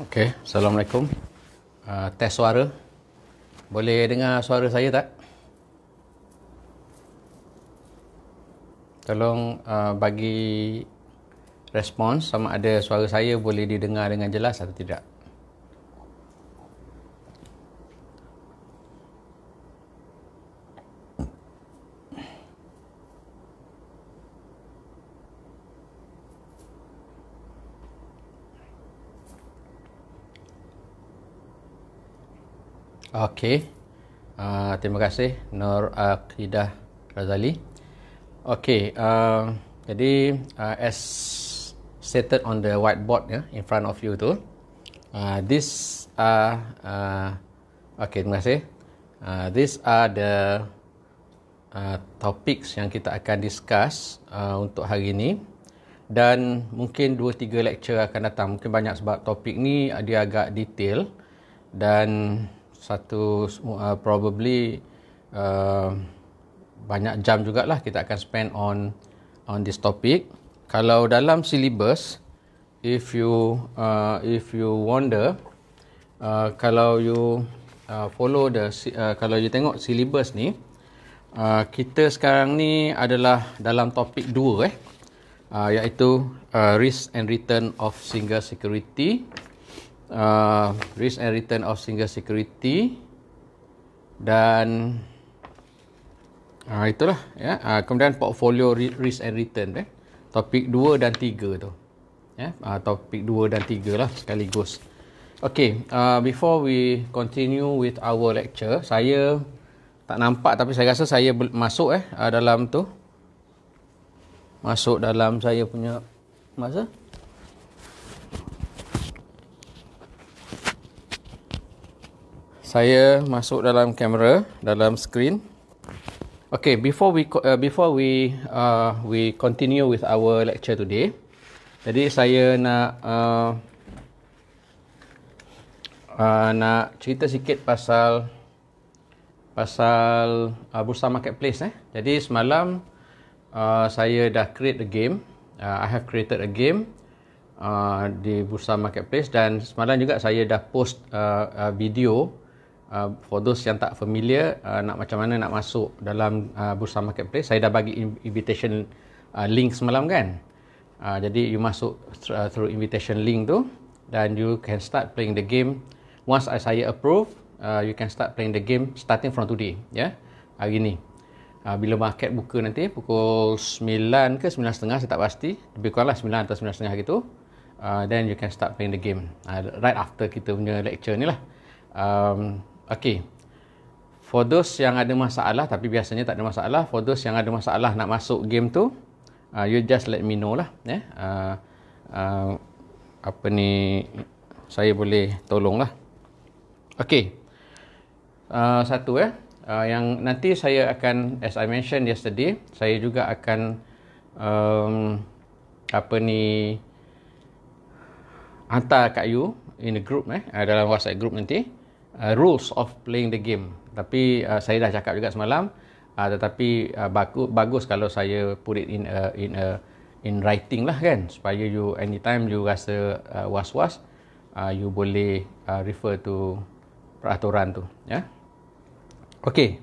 Okey, Assalamualaikum. Uh, test suara. Boleh dengar suara saya tak? Tolong uh, bagi respons sama ada suara saya boleh didengar dengan jelas atau tidak. Okey. Uh, terima kasih Nur Akidah Razali. Okey, uh, jadi uh, as stated on the whiteboard ya yeah, in front of you tu. Uh, this are uh, okay, terima kasih. Uh, this are the uh, topics yang kita akan discuss uh, untuk hari ini dan mungkin 2 3 lecture akan datang. Mungkin banyak sebab topik ni dia agak detail dan satu uh, probably uh, banyak jam jugalah kita akan spend on on this topic. Kalau dalam syllabus if you uh, if you wonder uh, kalau you uh, follow the uh, kalau you tengok syllabus ni uh, kita sekarang ni adalah dalam topik 2 eh uh, iaitu uh, risk and return of single security uh, risk and return of single security dan uh, itulah ya yeah. uh, kemudian portfolio risk and return eh topik 2 dan 3 tu ya yeah. uh, topik 2 dan 3 lah sekaligus okey uh, before we continue with our lecture saya tak nampak tapi saya rasa saya masuk eh uh, dalam tu masuk dalam saya punya masa saya masuk dalam kamera dalam screen okay before we uh, before we uh, we continue with our lecture today jadi saya nak uh, uh, nak cerita sikit pasal pasal uh, bursa marketplace eh jadi semalam uh, saya dah create a game uh, i have created a game uh, di bursa marketplace dan semalam juga saya dah post uh, uh, video uh, for those yang tak familiar uh, nak macam mana nak masuk dalam uh, bursa marketplace saya dah bagi invitation uh, link semalam kan uh, jadi you masuk through, uh, through invitation link tu dan you can start playing the game once I saya approve uh, you can start playing the game starting from today ya yeah? hari ni uh, bila market buka nanti pukul 9 ke 9.30 saya tak pasti lebih kurang lah 9 atau 9.30 hari tu uh, then you can start playing the game uh, right after kita punya lecture ni lah um, Okey. For those yang ada masalah tapi biasanya tak ada masalah, for those yang ada masalah nak masuk game tu, uh, you just let me know lah, ya. Eh? Uh, uh, apa ni saya boleh tolonglah. Okey. Uh, satu ya. Eh? Uh, yang nanti saya akan as I mentioned yesterday, saya juga akan um, apa ni hantar kat you in the group eh uh, dalam WhatsApp group nanti uh, rules of playing the game. Tapi uh, saya dah cakap juga semalam. Uh, tetapi uh, bagus, bagus kalau saya put it in a, in a, in writing lah kan supaya you anytime you rasa uh, was was, uh, you boleh uh, refer to peraturan tu. Ya, yeah? okay.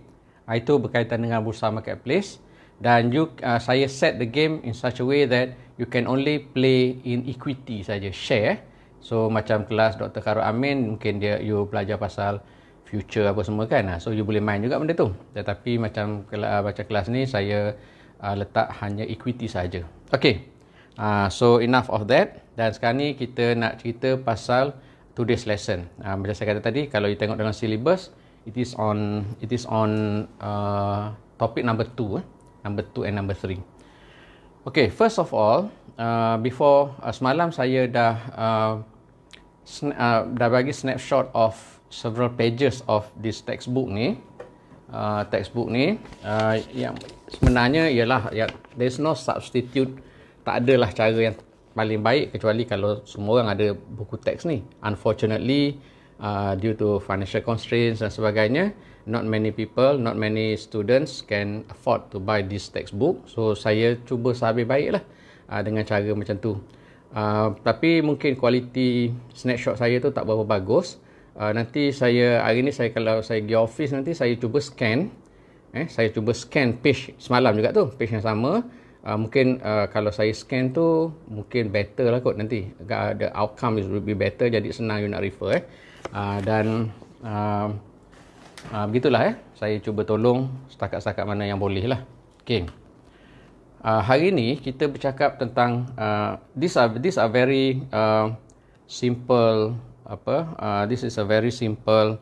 Itu berkaitan dengan bursa marketplace dan you uh, saya set the game in such a way that you can only play in equity saja share. So macam kelas Dr. Karo Amin mungkin dia you belajar pasal future apa semua kan. So you boleh main juga benda tu. Tetapi macam ah, baca kelas ni saya uh, letak hanya equity saja. Okay. Uh, ah, so enough of that. Dan sekarang ni kita nak cerita pasal today's lesson. Uh, macam saya kata tadi kalau you tengok dalam syllabus it is on it is on uh, topic number 2 eh. number 2 and number 3. Okay, first of all, uh, before uh, semalam saya dah uh, uh, dah bagi snapshot of several pages of this textbook ni. Uh, textbook ni uh, yang sebenarnya ialah yang there's no substitute tak adalah cara yang paling baik kecuali kalau semua orang ada buku teks ni. Unfortunately, uh, due to financial constraints dan sebagainya, not many people, not many students can afford to buy this textbook. So saya cuba sehabis baik lah uh, ah, dengan cara macam tu. Uh, tapi mungkin kualiti snapshot saya tu tak berapa bagus. Uh, nanti saya hari ni saya kalau saya pergi office nanti saya cuba scan. Eh, saya cuba scan page semalam juga tu, page yang sama. Uh, mungkin uh, kalau saya scan tu mungkin better lah kot nanti. The outcome is will be better jadi senang you nak refer eh. Uh, dan uh, Ha, begitulah eh. Saya cuba tolong setakat-setakat mana yang boleh lah. Okay. Ha, hari ni kita bercakap tentang uh, ah, these are these are very uh, simple apa uh, this is a very simple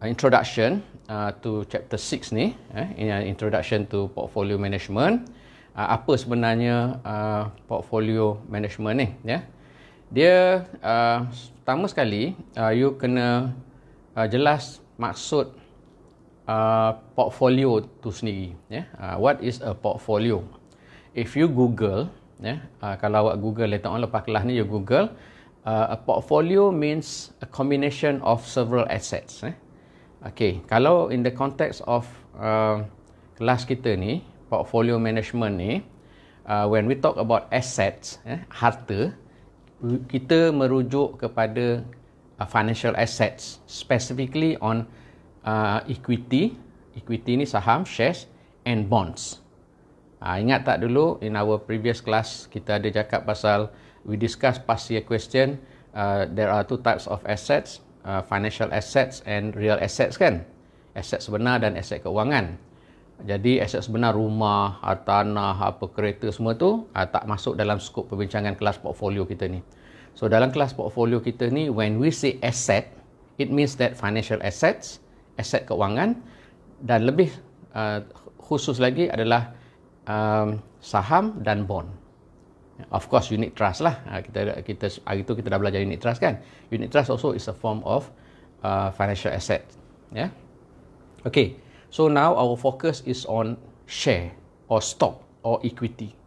introduction uh, to chapter 6 ni eh in introduction to portfolio management uh, apa sebenarnya uh, portfolio management ni ya yeah. dia uh, pertama sekali uh, you kena uh, jelas maksud uh, portfolio tu sendiri. Yeah? Uh, what is a portfolio? If you Google, yeah, uh, kalau awak Google later on lepas kelas ni, you Google, uh, a portfolio means a combination of several assets. Eh? Okay, kalau in the context of uh, kelas kita ni, portfolio management ni, uh, when we talk about assets, eh, harta, kita merujuk kepada Uh, financial assets specifically on uh, equity equity ni saham shares and bonds uh, ingat tak dulu in our previous class kita ada cakap pasal we discuss past year question uh, there are two types of assets uh, financial assets and real assets kan aset sebenar dan aset keuangan jadi aset sebenar rumah hartanah apa kereta semua tu ah, tak masuk dalam skop perbincangan kelas portfolio kita ni So dalam kelas portfolio kita ni, when we say asset, it means that financial assets, aset keuangan dan lebih uh, khusus lagi adalah um, saham dan bond. Of course unit trust lah. Uh, kita kita hari tu kita dah belajar unit trust kan. Unit trust also is a form of uh, financial asset. Yeah. Okay. So now our focus is on share or stock or equity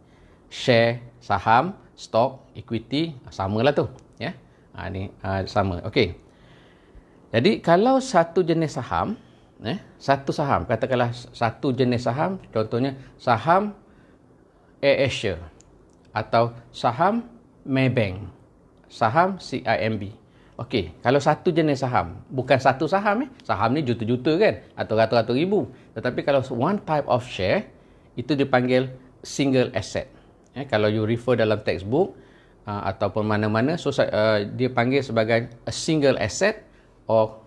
share, saham, stock, equity, samalah tu. Ya. Ha, ni ha, sama. Okey. Jadi kalau satu jenis saham, eh, satu saham, katakanlah satu jenis saham, contohnya saham Air Asia atau saham Maybank, saham CIMB. Okey, kalau satu jenis saham, bukan satu saham eh. Saham ni juta-juta kan atau ratus-ratus ribu. Tetapi kalau one type of share, itu dipanggil single asset. Eh, kalau you refer dalam textbook uh, ataupun mana-mana, so uh, dia panggil sebagai a single asset or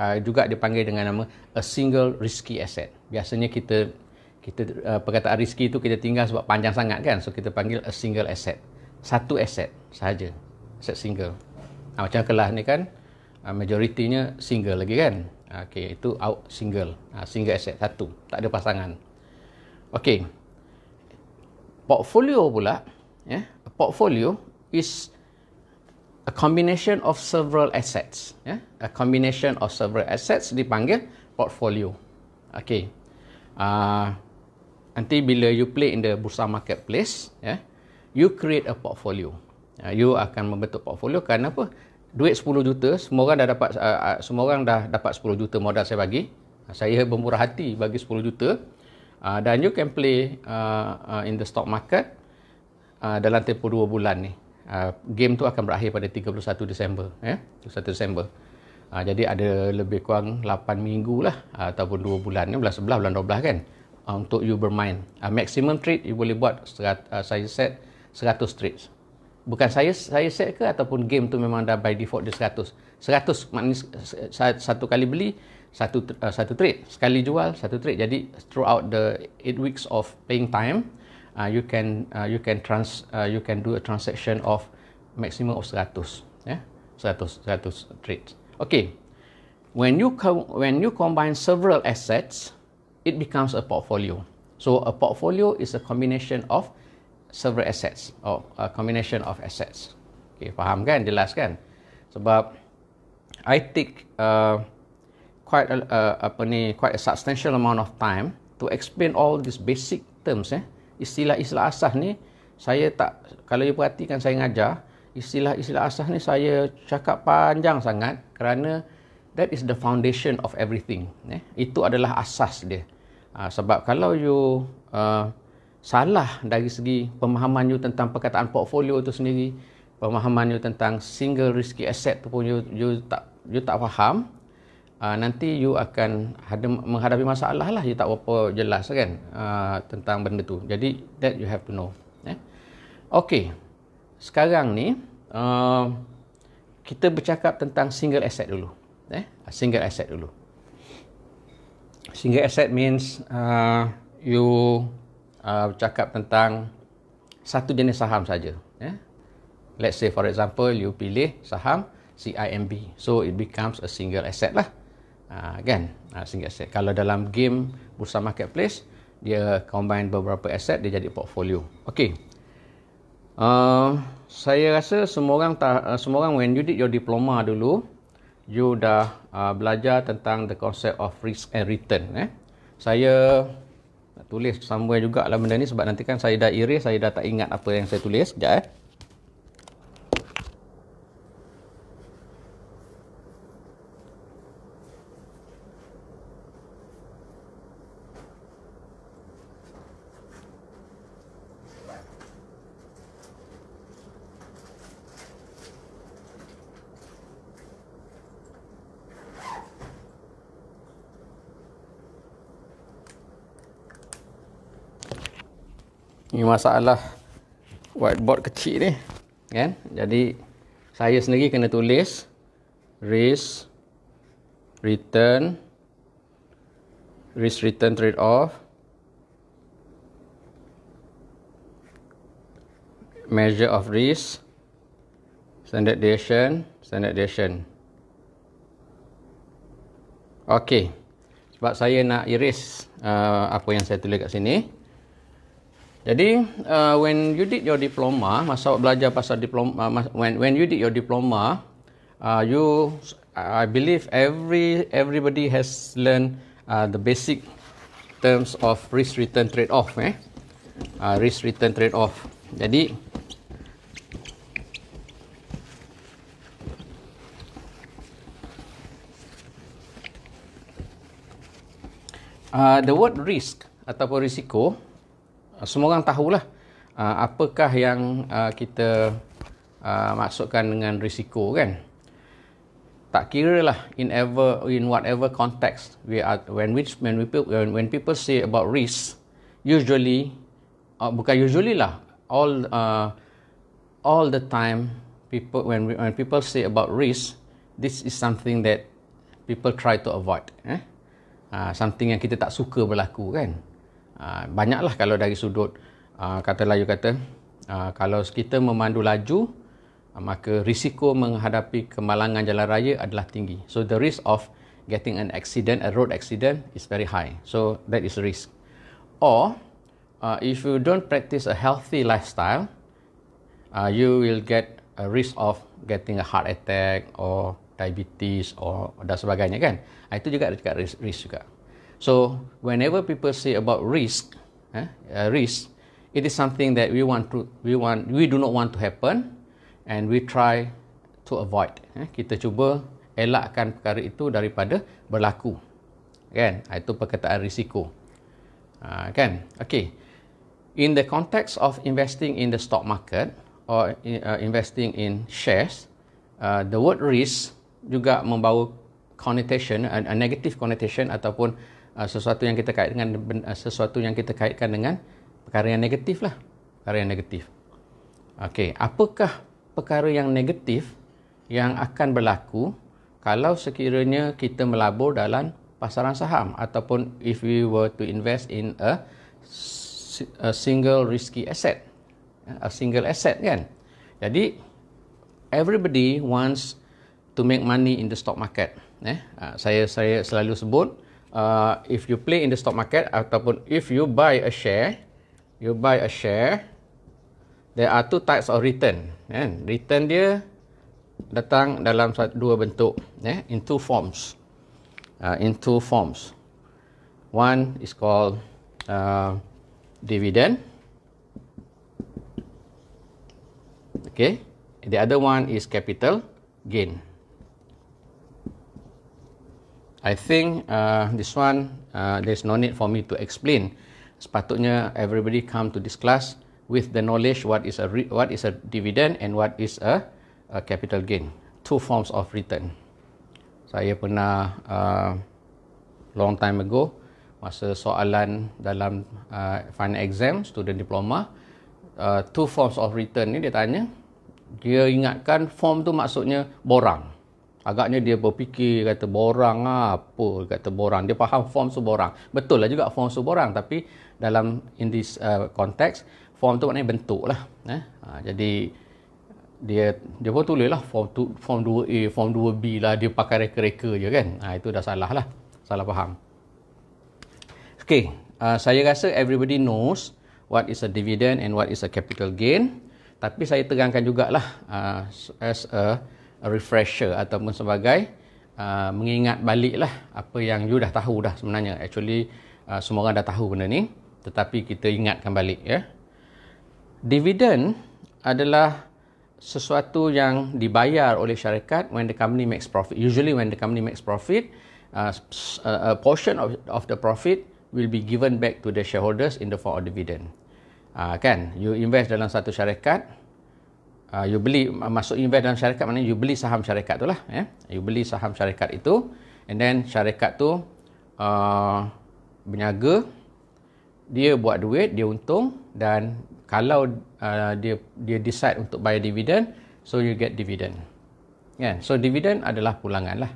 uh, juga dipanggil dengan nama a single risky asset. Biasanya kita kita uh, perkataan risky itu kita tinggal sebab panjang sangat kan, so kita panggil a single asset, satu asset sahaja, aset single. Ha, macam kelas ni kan, uh, majoritinya single lagi kan, ah, okay itu out single, uh, single asset satu, tak ada pasangan. Okay portfolio pula yeah a portfolio is a combination of several assets yeah a combination of several assets dipanggil portfolio okay ah uh, nanti bila you play in the bursa marketplace yeah you create a portfolio uh, you akan membentuk portfolio apa? duit 10 juta semua orang dah dapat uh, uh, semua orang dah dapat 10 juta modal saya bagi saya bermurah hati bagi 10 juta uh, dan you can play uh, uh, in the stock market uh, dalam tempoh 2 bulan ni uh, game tu akan berakhir pada 31 Disember ya yeah? Disember uh, jadi ada lebih kurang 8 minggu lah uh, ataupun 2 bulan ni bulan 11 bulan 12 kan uh, untuk you bermain uh, maximum trade you boleh buat serat, uh, saya set 100 trades bukan saya saya set ke ataupun game tu memang dah by default dia 100 100 maknanya satu kali beli satu uh, satu trade sekali jual satu trade jadi throughout the 8 weeks of paying time uh, you can uh, you can trans uh, you can do a transaction of maximum of 100 ya yeah? 100 100 trades okay when you when you combine several assets it becomes a portfolio so a portfolio is a combination of several assets or a combination of assets okay faham kan jelas kan sebab i take uh, quite a, a apa ni quite a substantial amount of time to explain all these basic terms eh istilah-istilah asas ni saya tak kalau you perhatikan saya ngajar istilah-istilah asas ni saya cakap panjang sangat kerana that is the foundation of everything eh itu adalah asas dia uh, sebab kalau you uh, salah dari segi pemahaman you tentang perkataan portfolio itu sendiri pemahaman you tentang single risky asset tu pun you, you tak you tak faham uh, nanti you akan menghadapi masalah lah. You tak apa jelas kan uh, tentang benda tu. Jadi, that you have to know. Eh? Okay. Sekarang ni, uh, kita bercakap tentang single asset dulu. Eh? Single asset dulu. Single asset means uh, you uh, bercakap tentang satu jenis saham saja. Eh? Let's say for example, you pilih saham CIMB. So, it becomes a single asset lah. Uh, kan? Uh, single asset. Kalau dalam game bursa marketplace, dia combine beberapa aset, dia jadi portfolio. Okey. Uh, saya rasa semua orang, ta, uh, semua orang when you did your diploma dulu, you dah uh, belajar tentang the concept of risk and return. Eh? Saya tulis somewhere jugalah benda ni sebab nanti kan saya dah iris, saya dah tak ingat apa yang saya tulis. Sekejap eh. ni masalah whiteboard kecil ni kan jadi saya sendiri kena tulis risk return risk return trade off measure of risk standard deviation standard deviation okey sebab saya nak erase uh, apa yang saya tulis kat sini jadi uh, when you did your diploma, masa belajar pasal diploma, uh, when when you did your diploma, uh, you I believe every everybody has learned uh, the basic terms of risk return trade off, eh? Uh, risk return trade off. Jadi uh, the word risk ataupun risiko Ah, semua orang tahulah uh, apakah yang uh, kita uh, maksudkan dengan risiko kan tak kira lah in ever in whatever context we are when which when we when, when people say about risk usually uh, bukan usually lah all uh, all the time people when we, when people say about risk this is something that people try to avoid eh uh, something yang kita tak suka berlaku kan Ah, banyaklah kalau dari sudut ah, kata layu kata ah, kalau kita memandu laju maka risiko menghadapi kemalangan jalan raya adalah tinggi so the risk of getting an accident a road accident is very high so that is risk or if you don't practice a healthy lifestyle you will get a risk of getting a heart attack or diabetes or dan sebagainya kan itu juga ada dekat risk juga So whenever people say about risk, eh, uh, risk, it is something that we want to we want we do not want to happen, and we try to avoid. Eh. Kita cuba elakkan perkara itu daripada berlaku, kan? Ah, itu perkataan risiko, uh, kan? Okay. In the context of investing in the stock market or eh, uh, investing in shares, uh, the word risk juga membawa connotation a, a negative connotation ataupun uh, sesuatu yang kita kaitkan uh, ah, sesuatu yang kita kaitkan dengan perkara yang negatif lah perkara yang negatif okey apakah perkara yang negatif yang akan berlaku kalau sekiranya kita melabur dalam pasaran saham ataupun if we were to invest in a, a single risky asset a single asset kan jadi everybody wants to make money in the stock market eh ah, saya saya selalu sebut uh, if you play in the stock market ataupun if you buy a share, you buy a share, there are two types of return. Yeah? Return dia datang dalam dua bentuk, yeah? in two forms. Uh, in two forms. One is called uh, dividend. Okay. The other one is capital gain. I think uh, this one uh, there's no need for me to explain. Sepatutnya everybody come to this class with the knowledge what is a what is a dividend and what is a, a capital gain. Two forms of return. Saya pernah uh, long time ago masa soalan dalam uh, final exam student diploma uh, two forms of return ni dia tanya dia ingatkan form tu maksudnya borang. Agaknya dia berfikir, kata borang lah, apa kata borang. Dia faham form tu borang. Betul lah juga form tu borang. Tapi dalam in this uh, context, form tu maknanya bentuk lah. Eh? Ha, jadi dia dia pun tulis lah form, tu, form 2A, form 2B lah. Dia pakai reka-reka je kan. Ha, itu dah salah lah. Salah faham. Okay. Uh, saya rasa everybody knows what is a dividend and what is a capital gain. Tapi saya terangkan jugalah uh, as a refresher ataupun sebagai uh, mengingat lah apa yang you dah tahu dah sebenarnya. Actually uh, semua orang dah tahu benda ni tetapi kita ingatkan balik ya. Dividend adalah sesuatu yang dibayar oleh syarikat when the company makes profit. Usually when the company makes profit, uh, a portion of of the profit will be given back to the shareholders in the form of dividend. Uh, kan, you invest dalam satu syarikat, uh, you beli uh, masuk invest dalam syarikat maknanya you beli saham syarikat tu lah yeah? you beli saham syarikat itu and then syarikat tu uh, berniaga dia buat duit dia untung dan kalau uh, dia dia decide untuk bayar dividen, so you get dividen. yeah? Kan? so dividen adalah pulangan lah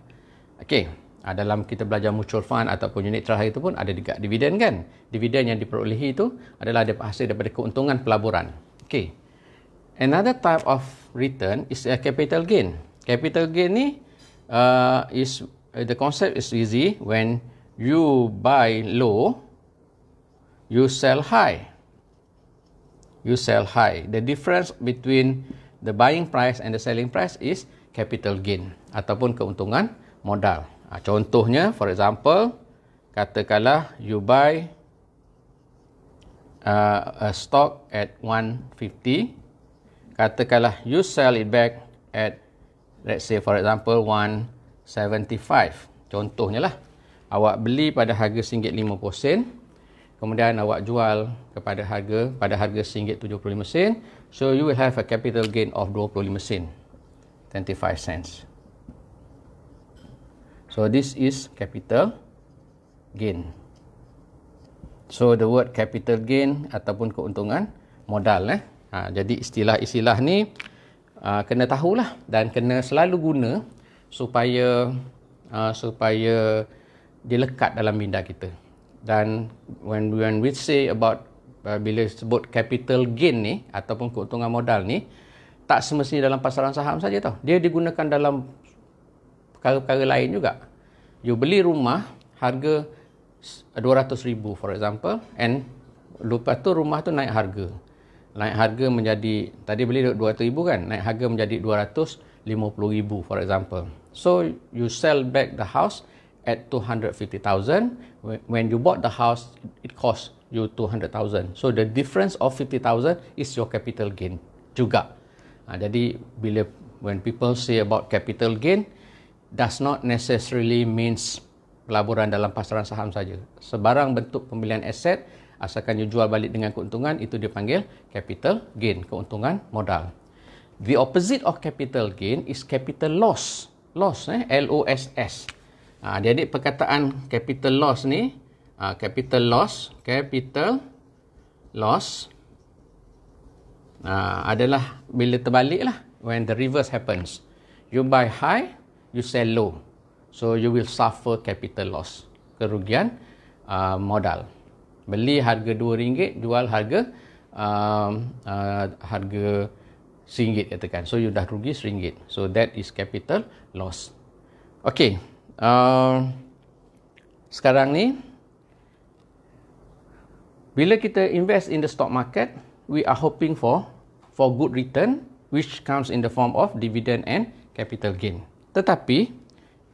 okay dalam kita belajar mutual fund ataupun unit terakhir itu pun ada juga dividen kan. Dividen yang diperolehi itu adalah hasil daripada keuntungan pelaburan. Okay another type of return is a capital gain. Capital gain ni uh, is uh, the concept is easy when you buy low, you sell high. You sell high. The difference between the buying price and the selling price is capital gain ataupun keuntungan modal. Ha, contohnya, for example, katakanlah you buy uh, a stock at 150 katakanlah you sell it back at let's say for example 175 contohnya lah awak beli pada harga RM1.50 sen kemudian awak jual kepada harga pada harga RM1.75 sen so you will have a capital gain of 25 sen 25 cents so this is capital gain so the word capital gain ataupun keuntungan modal eh Ha, jadi istilah-istilah ni uh, kena tahulah dan kena selalu guna supaya uh, supaya dilekat dalam minda kita. Dan when when we say about uh, bila sebut capital gain ni ataupun keuntungan modal ni tak semestinya dalam pasaran saham saja tau. Dia digunakan dalam perkara-perkara lain juga. You beli rumah harga 200,000 for example and lupa tu rumah tu naik harga naik harga menjadi tadi beli 200,000 kan naik harga menjadi 250,000 for example so you sell back the house at 250,000 when you bought the house it cost you 200,000 so the difference of 50,000 is your capital gain juga ha, jadi bila when people say about capital gain does not necessarily means pelaburan dalam pasaran saham saja sebarang bentuk pembelian aset asalkan you jual balik dengan keuntungan itu dipanggil capital gain keuntungan modal the opposite of capital gain is capital loss loss eh l o s s ah ha, jadi perkataan capital loss ni uh, capital loss capital loss uh, adalah bila terbalik lah. when the reverse happens you buy high you sell low so you will suffer capital loss kerugian uh, modal beli harga RM2 jual harga uh, uh, harga RM1 katakan so you dah rugi RM1 so that is capital loss Okay. uh, sekarang ni bila kita invest in the stock market we are hoping for for good return which comes in the form of dividend and capital gain tetapi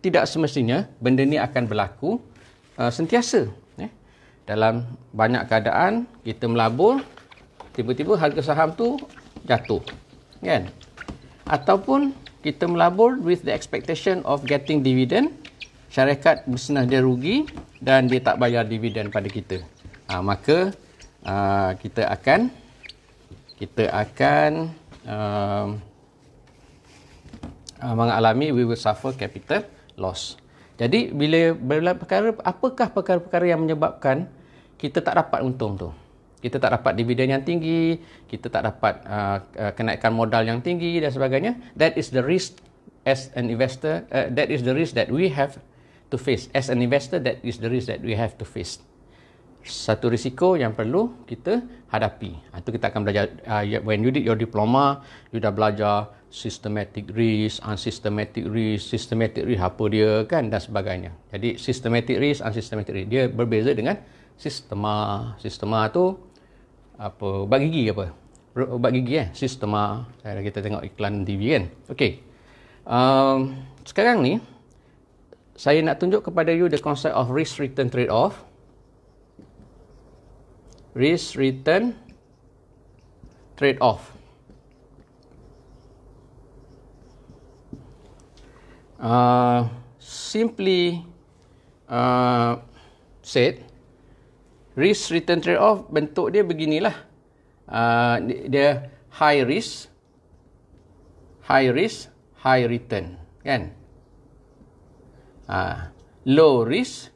tidak semestinya benda ni akan berlaku uh, sentiasa dalam banyak keadaan kita melabur tiba-tiba harga saham tu jatuh kan ataupun kita melabur with the expectation of getting dividend syarikat bisnes dia rugi dan dia tak bayar dividend pada kita ha, maka ha, kita akan kita akan ha, mengalami we will suffer capital loss jadi bila bila perkara apakah perkara-perkara yang menyebabkan kita tak dapat untung tu. Kita tak dapat dividen yang tinggi, kita tak dapat uh, uh, kenaikan modal yang tinggi dan sebagainya. That is the risk as an investor, uh, that is the risk that we have to face. As an investor, that is the risk that we have to face. Satu risiko yang perlu kita hadapi. Itu kita akan belajar, uh, ya, when you did your diploma, you dah belajar systematic risk, unsystematic risk, systematic risk apa dia kan dan sebagainya. Jadi systematic risk, unsystematic risk, dia berbeza dengan sistema sistema tu apa Bagi gigi apa ubat gigi eh sistema kalau eh, kita tengok iklan TV kan okey um, sekarang ni saya nak tunjuk kepada you the concept of risk return trade off risk return trade off uh, simply uh, said risk return trade off bentuk dia beginilah. Uh, dia high risk high risk high return kan? Uh, low risk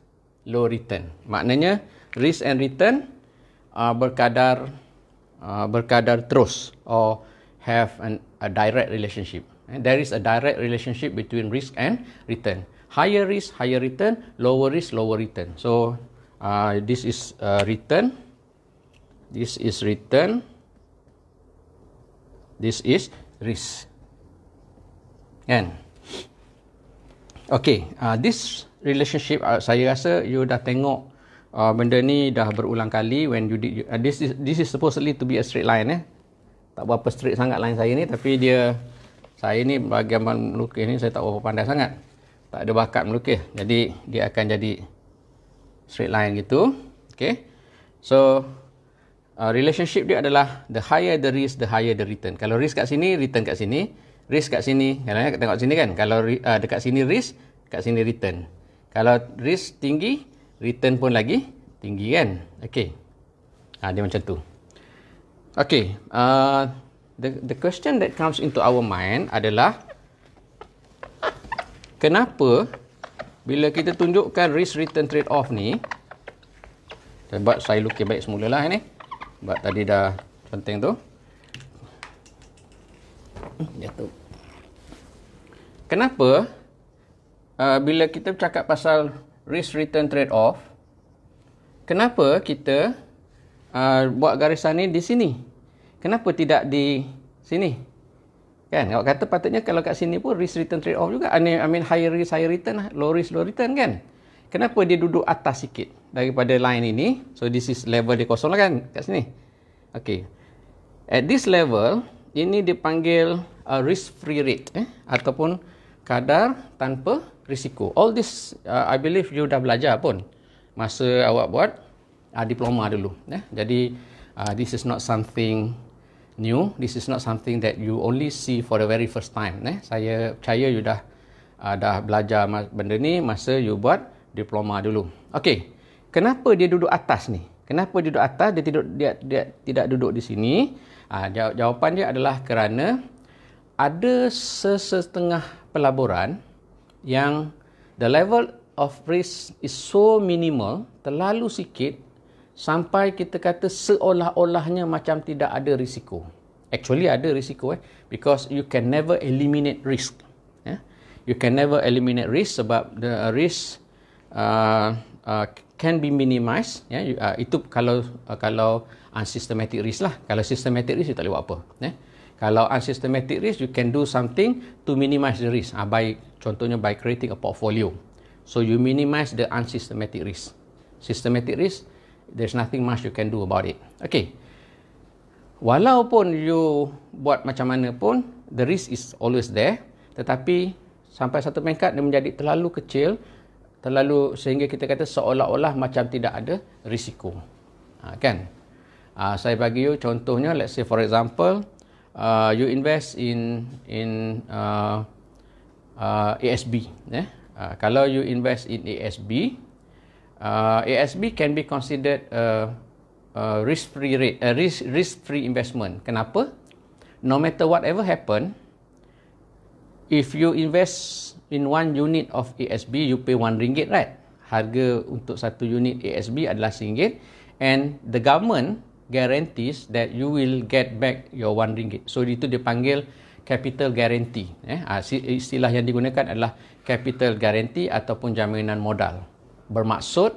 low return. Maknanya risk and return uh, berkadar uh, berkadar terus or have an, a direct relationship. and There is a direct relationship between risk and return. Higher risk, higher return. Lower risk, lower return. So, uh, this is uh, written this is written this is risk kan okay, uh, this relationship uh, saya rasa you dah tengok uh, benda ni dah berulang kali when you, did, you uh, this is this is supposedly to be a straight line eh tak berapa straight sangat line saya ni tapi dia saya ni bagian melukis ni saya tak berapa pandai sangat tak ada bakat melukis jadi dia akan jadi straight line gitu. Okay. So, uh, relationship dia adalah the higher the risk, the higher the return. Kalau risk kat sini, return kat sini. Risk kat sini, kan? Ya, tengok sini kan? Kalau uh, dekat sini risk, kat sini return. Kalau risk tinggi, return pun lagi tinggi kan? Okay. Ha, dia macam tu. Okay. Uh, the, the question that comes into our mind adalah kenapa bila kita tunjukkan risk return trade off ni sebab saya lukis baik semula lah ni sebab tadi dah penting tu jatuh kenapa uh, bila kita cakap pasal risk return trade off kenapa kita uh, buat garisan ni di sini kenapa tidak di sini Kan? Awak kata patutnya kalau kat sini pun risk return trade off juga. I mean higher risk, higher return, lah. low risk, low return kan? Kenapa dia duduk atas sikit daripada line ini? So this is level dia kosong lah kan kat sini. Okay. At this level, ini dipanggil uh, risk free rate. Eh? Ataupun kadar tanpa risiko. All this, uh, I believe you dah belajar pun. Masa awak buat uh, diploma dulu. Eh? Jadi, uh, this is not something new. This is not something that you only see for the very first time. Eh? Saya percaya you dah uh, dah belajar benda ni masa you buat diploma dulu. Okey. Kenapa dia duduk atas ni? Kenapa dia duduk atas? Dia tidak dia, dia tidak duduk di sini. Ah ha, jawapan dia adalah kerana ada sesetengah pelaburan yang the level of risk is so minimal, terlalu sikit sampai kita kata seolah-olahnya macam tidak ada risiko. Actually ada risiko eh because you can never eliminate risk. Yeah? You can never eliminate risk sebab the risk uh, uh, can be minimized. Yeah? Uh, itu kalau uh, kalau unsystematic risk lah. Kalau systematic risk, you tak boleh buat apa. Yeah? Kalau unsystematic risk, you can do something to minimize the risk. Uh, ah, by, contohnya by creating a portfolio. So you minimize the unsystematic risk. Systematic risk, there's nothing much you can do about it. Okay. Walaupun you buat macam mana pun, the risk is always there. Tetapi sampai satu peringkat dia menjadi terlalu kecil, terlalu sehingga kita kata seolah-olah macam tidak ada risiko. Ha, kan? Uh, saya bagi you contohnya, let's say for example, uh, you invest in in uh, uh, ASB. Eh? Uh, kalau you invest in ASB, uh, ASB can be considered a, a risk-free rate, a risk, risk-free investment. Kenapa? No matter whatever happen, if you invest in one unit of ASB, you pay one ringgit, right? Harga untuk satu unit ASB adalah singgit, and the government guarantees that you will get back your one ringgit. So itu dipanggil capital guarantee. Eh, ah, istilah yang digunakan adalah capital guarantee ataupun jaminan modal bermaksud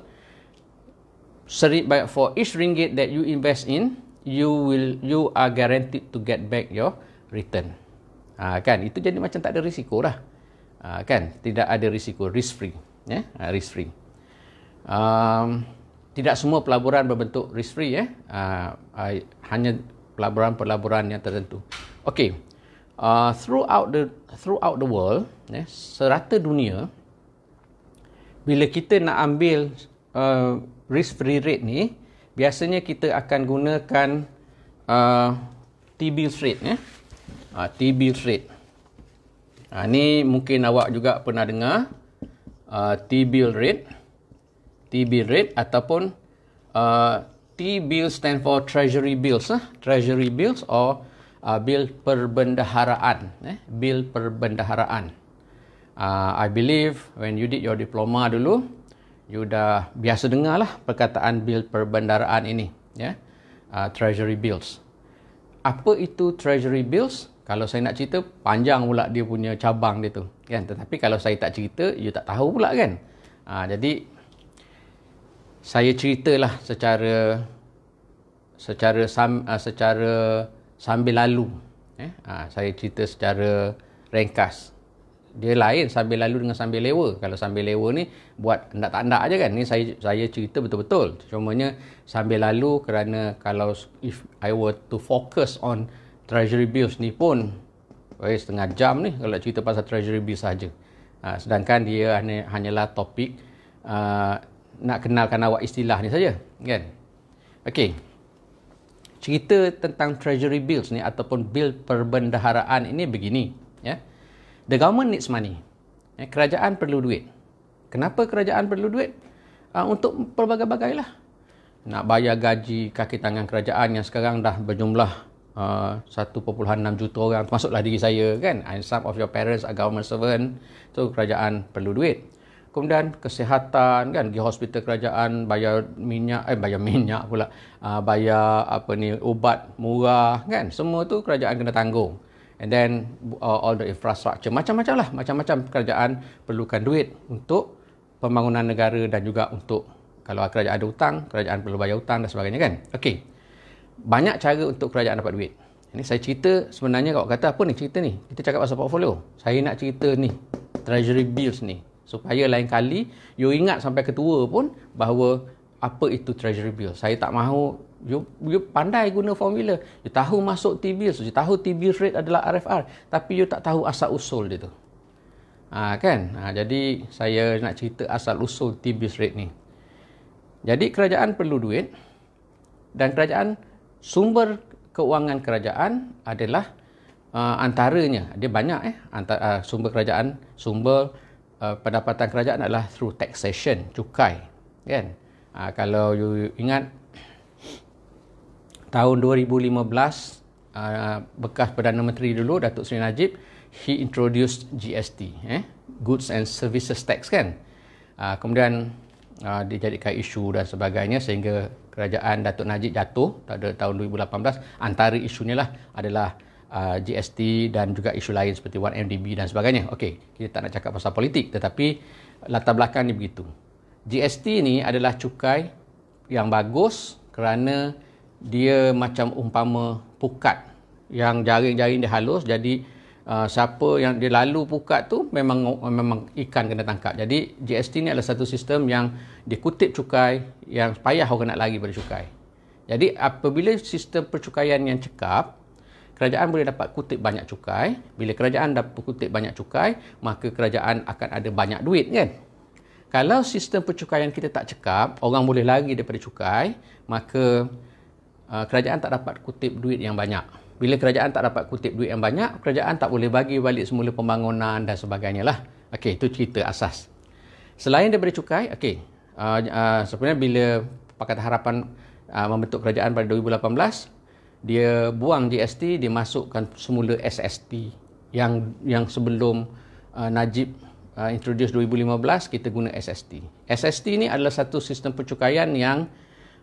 seri for each ringgit that you invest in you will you are guaranteed to get back your return ha, kan itu jadi macam tak ada risiko lah ha, kan tidak ada risiko risk free yeah? Ya? ha, risk free um, tidak semua pelaburan berbentuk risk free Yeah, ya? eh? ha, hanya pelaburan-pelaburan yang tertentu okey uh, ah, throughout the throughout the world yeah, serata dunia bila kita nak ambil uh, risk free rate ni biasanya kita akan gunakan uh, T-bill rate ya. Eh? Uh, T-bill rate. Ha, ni mungkin awak juga pernah dengar uh, T-bill rate. T-bill rate ataupun uh, T-bill stand for treasury bills. Eh? Treasury bills or uh, bill perbendaharaan. Eh? Bill perbendaharaan. Bill perbendaharaan uh, I believe when you did your diploma dulu, you dah biasa dengar lah perkataan bil perbendaraan ini, ya, yeah? uh, treasury bills. Apa itu treasury bills? Kalau saya nak cerita, panjang pula dia punya cabang dia tu. Kan? Tetapi kalau saya tak cerita, you tak tahu pula kan? Ha, jadi, saya ceritalah secara secara sam, ah, secara sambil lalu. Eh? Ha, saya cerita secara ringkas dia lain sambil lalu dengan sambil lewa. Kalau sambil lewa ni buat tak tak aja kan. Ni saya saya cerita betul-betul. Cumanya sambil lalu kerana kalau if I were to focus on treasury bills ni pun Okay, eh, setengah jam ni kalau cerita pasal treasury bills saja. Ha, sedangkan dia hanya, hanyalah topik uh, nak kenalkan awak istilah ni saja, kan? Okey. Cerita tentang treasury bills ni ataupun bil perbendaharaan ini begini, ya. Yeah? The government needs money. Eh, kerajaan perlu duit. Kenapa kerajaan perlu duit? Uh, untuk pelbagai-bagai lah. Nak bayar gaji kaki tangan kerajaan yang sekarang dah berjumlah ah, uh, 1.6 juta orang. Termasuklah diri saya kan. And some of your parents are government servant. So kerajaan perlu duit. Kemudian kesihatan kan di hospital kerajaan bayar minyak eh bayar minyak pula uh, bayar apa ni ubat murah kan semua tu kerajaan kena tanggung and then uh, all the infrastructure macam-macam lah macam-macam kerajaan perlukan duit untuk pembangunan negara dan juga untuk kalau kerajaan ada hutang kerajaan perlu bayar hutang dan sebagainya kan okey banyak cara untuk kerajaan dapat duit ini saya cerita sebenarnya kalau kata apa ni cerita ni kita cakap pasal portfolio saya nak cerita ni treasury bills ni supaya lain kali you ingat sampai ketua pun bahawa apa itu treasury bill saya tak mahu You, you pandai guna formula. You tahu masuk TB, so you tahu TB rate adalah RFR. Tapi you tak tahu asal-usul dia tu. Ha, kan? Ha, jadi, saya nak cerita asal-usul TB rate ni. Jadi, kerajaan perlu duit. Dan kerajaan, sumber keuangan kerajaan adalah uh, antaranya. Dia banyak eh. Antara, ha, uh, sumber kerajaan, sumber uh, pendapatan kerajaan adalah through taxation, cukai. Kan? Ha, kalau you ingat, tahun 2015 uh, bekas perdana menteri dulu Datuk Seri Najib he introduced GST eh goods and services tax kan uh, kemudian uh, dijadikan isu dan sebagainya sehingga kerajaan Datuk Najib jatuh pada tahun 2018 antara isunya lah adalah uh, GST dan juga isu lain seperti 1MDB dan sebagainya okey kita tak nak cakap pasal politik tetapi latar belakang ni begitu GST ni adalah cukai yang bagus kerana dia macam umpama pukat yang jaring-jaring dia halus jadi uh, siapa yang dia lalu pukat tu memang memang ikan kena tangkap jadi GST ni adalah satu sistem yang dikutip cukai yang payah orang nak lari pada cukai jadi apabila sistem percukaian yang cekap kerajaan boleh dapat kutip banyak cukai bila kerajaan dapat kutip banyak cukai maka kerajaan akan ada banyak duit kan kalau sistem percukaian kita tak cekap orang boleh lari daripada cukai maka Ah, kerajaan tak dapat kutip duit yang banyak. Bila kerajaan tak dapat kutip duit yang banyak, kerajaan tak boleh bagi balik semula pembangunan dan sebagainya lah. Okey, itu cerita asas. Selain daripada cukai, okey, uh, uh, sebenarnya bila Pakatan Harapan uh, membentuk kerajaan pada 2018, dia buang GST, dia masukkan semula SST yang yang sebelum uh, Najib uh, introduce 2015 kita guna SST. SST ni adalah satu sistem percukaian yang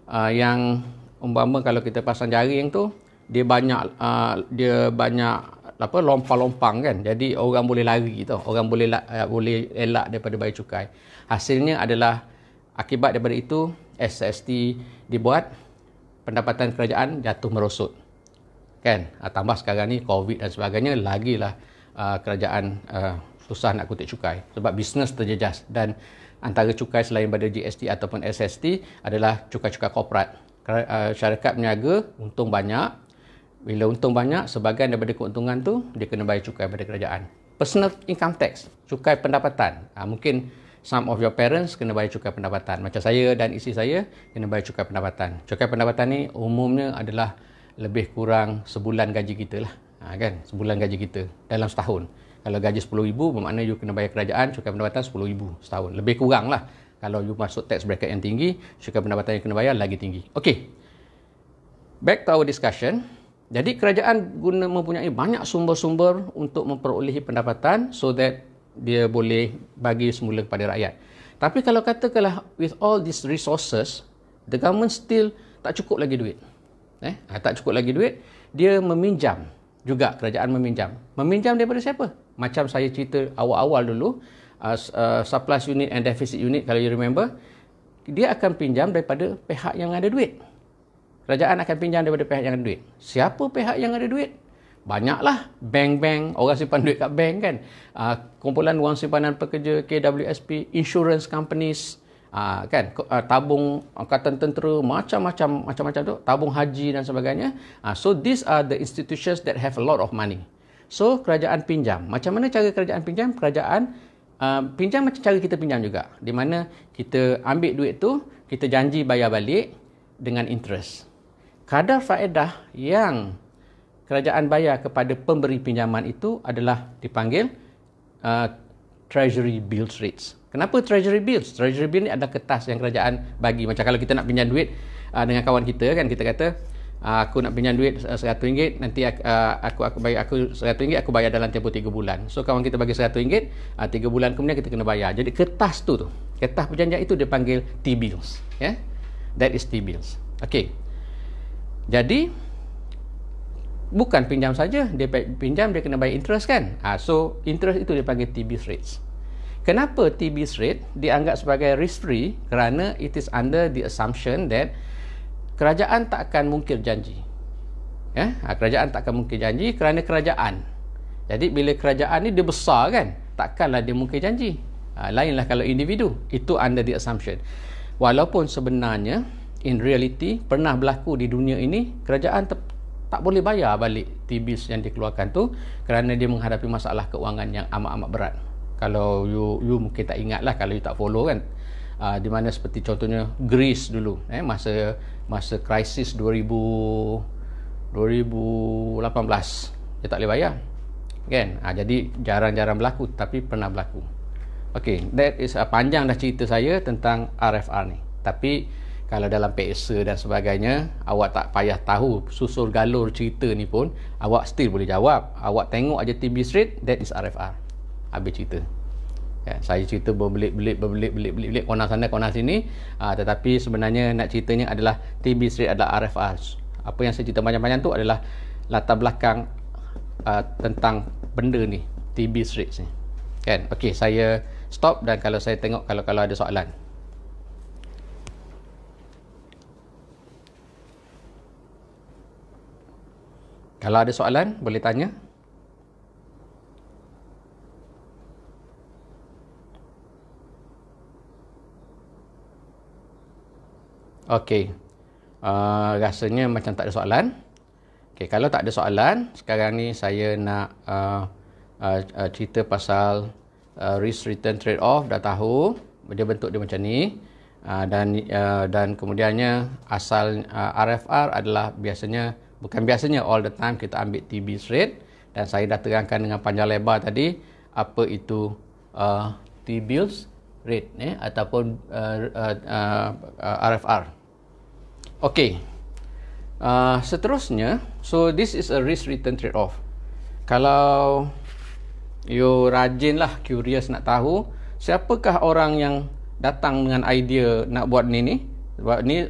uh, yang umpama kalau kita pasang jaring tu dia banyak uh, dia banyak apa lompang-lompang kan jadi orang boleh lari tu orang boleh uh, boleh elak daripada bayar cukai hasilnya adalah akibat daripada itu SST dibuat pendapatan kerajaan jatuh merosot kan uh, tambah sekarang ni covid dan sebagainya lagilah uh, kerajaan uh, susah nak kutip cukai sebab bisnes terjejas dan antara cukai selain daripada GST ataupun SST adalah cukai-cukai korporat -cukai Uh, syarikat berniaga untung banyak bila untung banyak sebahagian daripada keuntungan tu dia kena bayar cukai kepada kerajaan personal income tax cukai pendapatan ah, mungkin some of your parents kena bayar cukai pendapatan macam saya dan isteri saya kena bayar cukai pendapatan cukai pendapatan ni umumnya adalah lebih kurang sebulan gaji kita lah ah, kan sebulan gaji kita dalam setahun kalau gaji RM10,000 bermakna you kena bayar kerajaan cukai pendapatan RM10,000 setahun lebih kurang lah kalau you masuk tax bracket yang tinggi, syarikat pendapatan yang kena bayar lagi tinggi. Okey. Back to our discussion. Jadi kerajaan guna mempunyai banyak sumber-sumber untuk memperolehi pendapatan so that dia boleh bagi semula kepada rakyat. Tapi kalau katakanlah with all these resources, the government still tak cukup lagi duit. Eh, ha, tak cukup lagi duit, dia meminjam juga kerajaan meminjam. Meminjam daripada siapa? Macam saya cerita awal-awal dulu, Uh, uh, surplus unit and deficit unit kalau you remember dia akan pinjam daripada pihak yang ada duit kerajaan akan pinjam daripada pihak yang ada duit siapa pihak yang ada duit banyaklah bank-bank orang simpan duit kat bank kan uh, kumpulan wang simpanan pekerja KWSP insurance companies uh, kan uh, tabung angkatan tentera macam-macam macam-macam tu tabung haji dan sebagainya uh, so these are the institutions that have a lot of money So kerajaan pinjam. Macam mana cara kerajaan pinjam? Kerajaan Ah, pinjam macam cara kita pinjam juga. Di mana kita ambil duit tu, kita janji bayar balik dengan interest. Kadar faedah yang kerajaan bayar kepada pemberi pinjaman itu adalah dipanggil uh, treasury Bill rates. Kenapa treasury bills? Treasury bill ni adalah kertas yang kerajaan bagi. Macam kalau kita nak pinjam duit uh, dengan kawan kita kan, kita kata Ah, aku nak pinjam duit RM100 nanti ah, aku aku bagi aku RM100 aku bayar dalam tempoh 3 bulan. So kawan kita bagi RM100 3 ah, bulan kemudian kita kena bayar. Jadi kertas tu tu. Kertas perjanjian itu dia panggil T bills, ya. Yeah? That is T bills. Okey. Jadi bukan pinjam saja dia pinjam dia kena bayar interest kan. Ah so interest itu dia panggil bills rates. Kenapa T bills rate dianggap sebagai risk free? Kerana it is under the assumption that kerajaan tak akan mungkir janji. Ya, ha, kerajaan tak akan mungkir janji kerana kerajaan. Jadi bila kerajaan ni dia besar kan, takkanlah dia mungkir janji. Ha, lainlah kalau individu. Itu under the assumption. Walaupun sebenarnya in reality pernah berlaku di dunia ini kerajaan te- tak boleh bayar balik t yang dikeluarkan tu kerana dia menghadapi masalah keuangan yang amat-amat berat. Kalau you you mungkin tak ingat lah kalau you tak follow kan uh, di mana seperti contohnya Greece dulu eh masa masa krisis 2000 2018 dia tak boleh bayar kan ha, jadi jarang-jarang berlaku tapi pernah berlaku okey that is uh, panjang dah cerita saya tentang RFR ni tapi kalau dalam peksa dan sebagainya awak tak payah tahu susur galur cerita ni pun awak still boleh jawab awak tengok aja TV street that is RFR habis cerita Ya, saya cerita berbelit-belit, berbelit-belit, belit-belit, konar sana, konar sini. Ha, tetapi sebenarnya nak ceritanya adalah TB Street adalah RFR. Apa yang saya cerita banyak-banyak tu adalah latar belakang uh, tentang benda ni, TB Street ni. Kan? Okey, saya stop dan kalau saya tengok kalau-kalau ada soalan. Kalau ada soalan, boleh tanya. Okey. Uh, rasanya macam tak ada soalan. Okey, kalau tak ada soalan, sekarang ni saya nak uh, uh, uh, cerita pasal uh, risk return trade off dah tahu dia bentuk dia macam ni. Uh, dan uh, dan kemudiannya asal uh, RFR adalah biasanya bukan biasanya all the time kita ambil TB trade dan saya dah terangkan dengan panjang lebar tadi apa itu uh, T-bills rate ya, ataupun uh, uh, uh, RFR. Okey. Uh, seterusnya, so this is a risk return trade off. Kalau you rajin lah curious nak tahu siapakah orang yang datang dengan idea nak buat ni ni sebab ni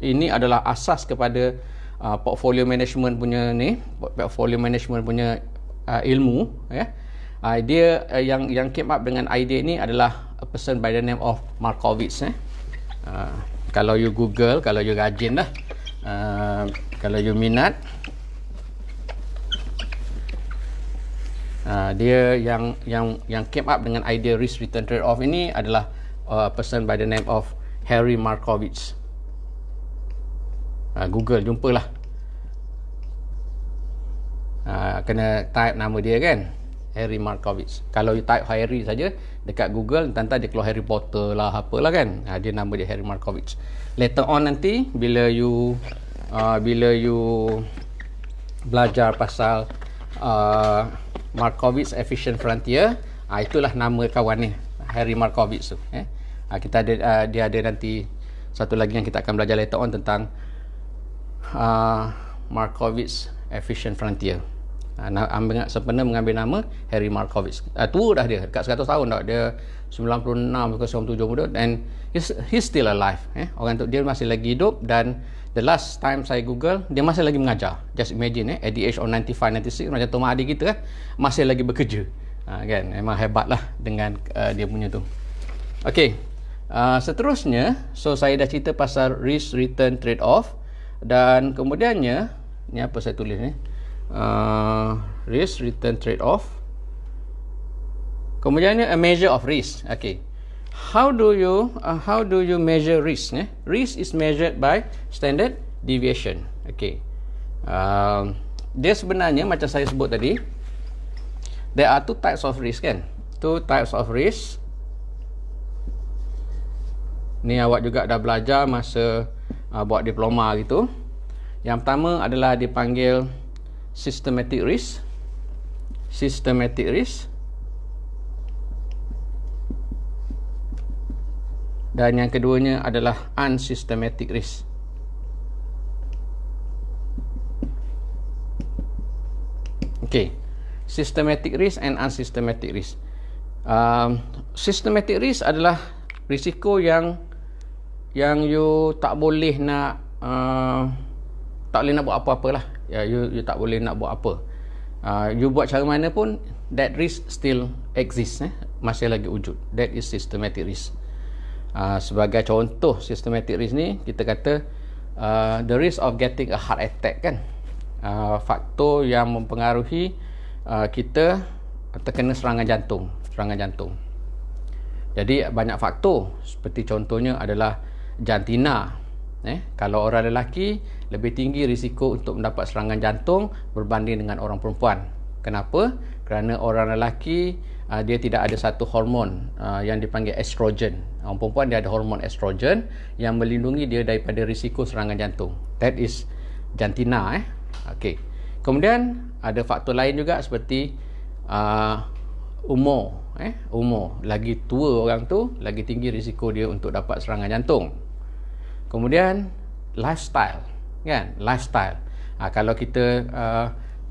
ini adalah asas kepada uh, portfolio management punya ni portfolio management punya uh, ilmu ya yeah. Uh, idea uh, yang yang came up dengan idea ni adalah person by the name of Markovitz eh? uh, kalau you google kalau you rajin lah uh, kalau you minat Uh, dia yang yang yang came up dengan idea risk return trade off ini adalah uh, person by the name of Harry Markowitz. Uh, Google jumpalah. Uh, kena type nama dia kan. Harry Markowitz. Kalau you type Harry saja dekat Google, tanta dia keluar Harry Potter lah apa lah kan. Ha, dia nama dia Harry Markowitz. Later on nanti bila you uh, bila you belajar pasal uh, Markowitz Efficient Frontier, ha, itulah nama kawan ni Harry Markowitz tu. Eh. Ha, kita ada uh, dia ada nanti satu lagi yang kita akan belajar later on tentang uh, Markowitz Efficient Frontier. Ha, ambil sempena mengambil nama Harry Markovic uh, ha, tua dah dia dekat 100 tahun dah dia 96 ke 97 muda and he's, he's still alive eh? orang tu dia masih lagi hidup dan the last time saya google dia masih lagi mengajar just imagine eh, at the age of 95 96 macam Tomah Adi kita eh, masih lagi bekerja ha, kan memang hebat lah dengan uh, dia punya tu Okay, uh, seterusnya so saya dah cerita pasal risk return trade off dan kemudiannya ni apa saya tulis ni uh, risk return trade off Kemudian ni a measure of risk okay how do you uh, how do you measure risk eh? risk is measured by standard deviation okay um, dia sebenarnya macam saya sebut tadi there are two types of risk kan two types of risk ni awak juga dah belajar masa uh, buat diploma gitu yang pertama adalah dipanggil systematic risk systematic risk dan yang keduanya adalah unsystematic risk Okay, systematic risk and unsystematic risk um, systematic risk adalah risiko yang yang you tak boleh nak uh, tak boleh nak buat apa-apalah yeah, you, you tak boleh nak buat apa uh, you buat cara mana pun that risk still exist eh? masih lagi wujud that is systematic risk uh, sebagai contoh systematic risk ni kita kata uh, the risk of getting a heart attack kan uh, faktor yang mempengaruhi uh, kita terkena serangan jantung serangan jantung jadi banyak faktor seperti contohnya adalah jantina Eh, kalau orang lelaki lebih tinggi risiko untuk mendapat serangan jantung berbanding dengan orang perempuan. Kenapa? Kerana orang lelaki uh, dia tidak ada satu hormon uh, yang dipanggil estrogen. Orang perempuan dia ada hormon estrogen yang melindungi dia daripada risiko serangan jantung. That is jantina eh. Okey. Kemudian ada faktor lain juga seperti uh, umur eh, umur. Lagi tua orang tu, lagi tinggi risiko dia untuk dapat serangan jantung. Kemudian lifestyle, kan? Lifestyle. Ha, kalau kita uh,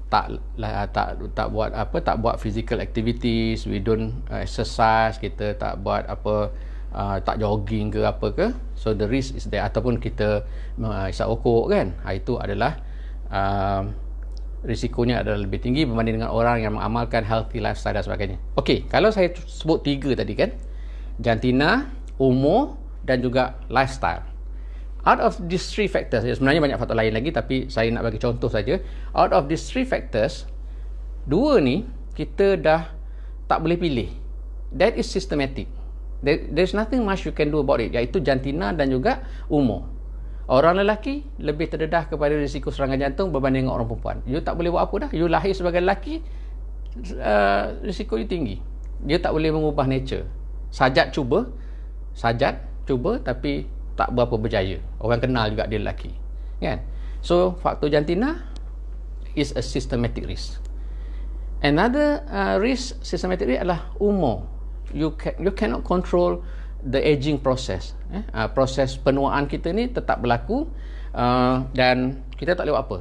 tak lah, tak tak buat apa tak buat physical activities we don't uh, exercise kita tak buat apa uh, tak jogging ke apa ke so the risk is there ataupun kita uh, isap okok kan ha, itu adalah um, risikonya adalah lebih tinggi berbanding dengan orang yang mengamalkan healthy lifestyle dan sebagainya okey kalau saya sebut tiga tadi kan jantina umur dan juga lifestyle out of these three factors ya, sebenarnya banyak faktor lain lagi tapi saya nak bagi contoh saja out of these three factors dua ni kita dah tak boleh pilih that is systematic there is nothing much you can do about it iaitu jantina dan juga umur orang lelaki lebih terdedah kepada risiko serangan jantung berbanding dengan orang perempuan you tak boleh buat apa dah you lahir sebagai lelaki uh, risiko you tinggi dia tak boleh mengubah nature sajat cuba sajat cuba tapi tak berapa berjaya. Orang kenal juga dia lelaki. Kan? So, faktor jantina is a systematic risk. Another uh, risk systematic risk adalah umur. You can, you cannot control the aging process. Eh? Uh, proses penuaan kita ni tetap berlaku uh, dan kita tak lewat apa.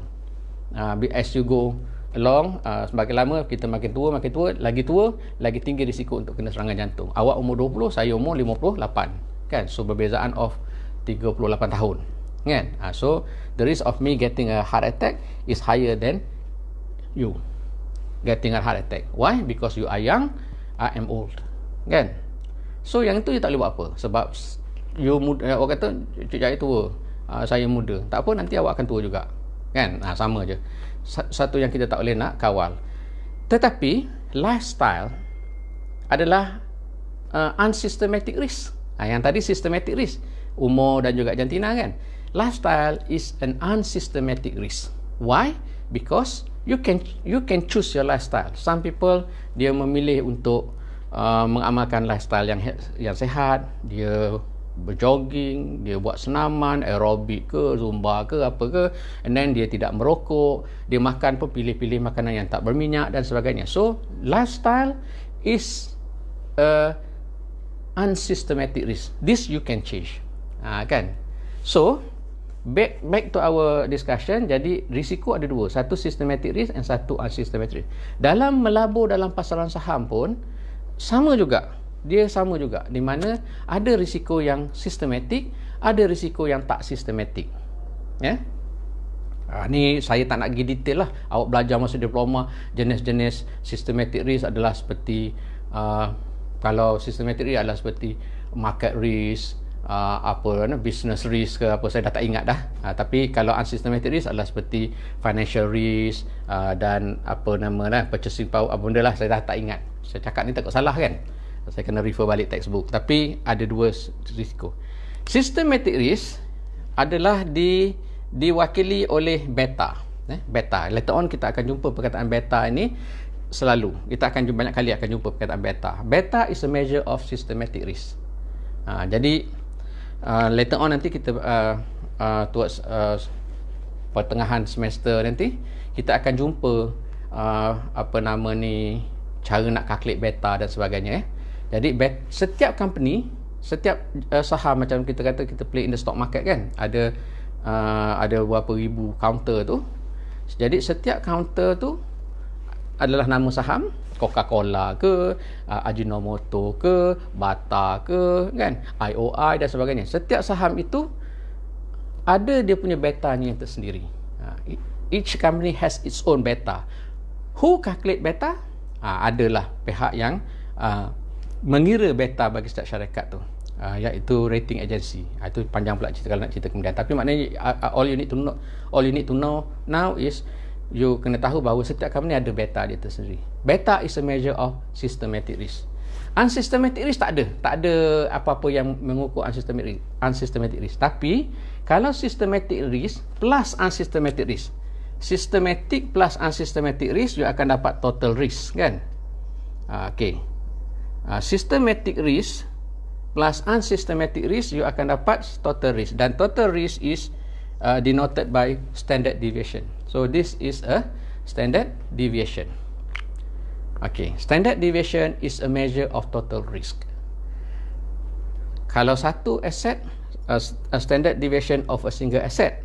Uh, as you go along, uh, semakin lama kita makin tua, makin tua, lagi tua, lagi tinggi risiko untuk kena serangan jantung. Awak umur 20, saya umur 58. Kan? So, perbezaan of 38 tahun kan uh, so the risk of me getting a heart attack is higher than you getting a heart attack why because you are young i am old kan so yang itu you tak boleh buat apa sebab you muda uh, eh, orang kata cik jaya tua uh, saya muda tak apa nanti awak akan tua juga kan uh, sama je satu yang kita tak boleh nak kawal tetapi lifestyle adalah uh, unsystematic risk uh, yang tadi systematic risk umur dan juga jantina kan lifestyle is an unsystematic risk why because you can you can choose your lifestyle some people dia memilih untuk uh, mengamalkan lifestyle yang yang sehat dia berjoging dia buat senaman aerobik ke zumba ke apa ke and then dia tidak merokok dia makan pun pilih-pilih makanan yang tak berminyak dan sebagainya so lifestyle is a unsystematic risk this you can change Ha, kan? So, back back to our discussion. Jadi, risiko ada dua. Satu systematic risk and satu unsystematic risk. Dalam melabur dalam pasaran saham pun, sama juga. Dia sama juga. Di mana ada risiko yang systematic, ada risiko yang tak systematic. Ya? Yeah? Ha, ni saya tak nak pergi detail lah. Awak belajar masa diploma, jenis-jenis systematic risk adalah seperti uh, kalau systematic risk adalah seperti market risk, uh, apa ni eh, business risk ke apa saya dah tak ingat dah uh, tapi kalau unsystematic risk adalah seperti financial risk uh, dan apa nama lah purchasing power apa benda lah saya dah tak ingat saya cakap ni takut salah kan saya kena refer balik textbook tapi ada dua risiko systematic risk adalah di diwakili oleh beta eh, beta later on kita akan jumpa perkataan beta ini selalu kita akan jumpa banyak kali akan jumpa perkataan beta beta is a measure of systematic risk Ha, jadi uh, later on nanti kita uh, uh, towards uh, pertengahan semester nanti kita akan jumpa uh, apa nama ni cara nak calculate beta dan sebagainya eh. Jadi bet, setiap company, setiap uh, saham macam kita kata kita play in the stock market kan, ada uh, ada berapa ribu counter tu. Jadi setiap counter tu adalah nama saham Coca-Cola ke uh, Ajinomoto ke Bata ke kan IOI dan sebagainya setiap saham itu ada dia punya beta ni yang tersendiri uh, each company has its own beta who calculate beta uh, adalah pihak yang uh, mengira beta bagi setiap syarikat tu uh, iaitu rating agency uh, itu panjang pula cerita kalau nak cerita kemudian tapi maknanya uh, uh, all you need to know all you need to know now is you kena tahu bahawa setiap company ada beta dia tersendiri. Beta is a measure of systematic risk. Unsystematic risk tak ada. Tak ada apa-apa yang mengukur unsystematic risk. unsystematic risk. Tapi, kalau systematic risk plus unsystematic risk. Systematic plus unsystematic risk, you akan dapat total risk, kan? Ah, okay. Ah, systematic risk plus unsystematic risk, you akan dapat total risk. Dan total risk is uh, denoted by standard deviation. So this is a standard deviation. Okay, standard deviation is a measure of total risk. Kalau satu aset, a, a standard deviation of a single asset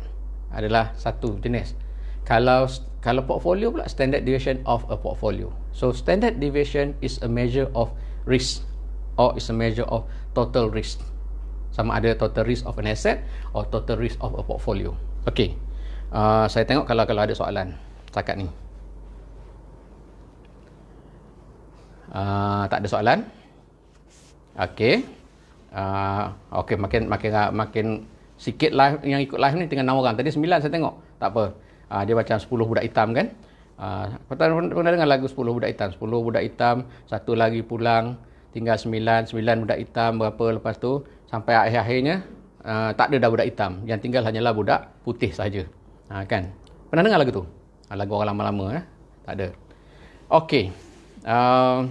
adalah satu jenis. Kalau kalau portfolio pula standard deviation of a portfolio. So standard deviation is a measure of risk or is a measure of total risk sama ada total risk of an asset or total risk of a portfolio okey uh, saya tengok kalau kalau ada soalan setakat ni uh, tak ada soalan okey uh, okey makin makin makin sikit live yang ikut live ni tengah 6 orang tadi 9 saya tengok tak apa uh, dia macam 10 budak hitam kan Uh, pernah, pernah dengar lagu 10 budak hitam 10 budak hitam, satu lagi pulang tinggal 9, 9 budak hitam berapa lepas tu sampai akhir-akhirnya uh, tak ada dah budak hitam yang tinggal hanyalah budak putih saja ha, kan pernah dengar lagu tu ha, lagu orang lama-lama eh tak ada okey uh,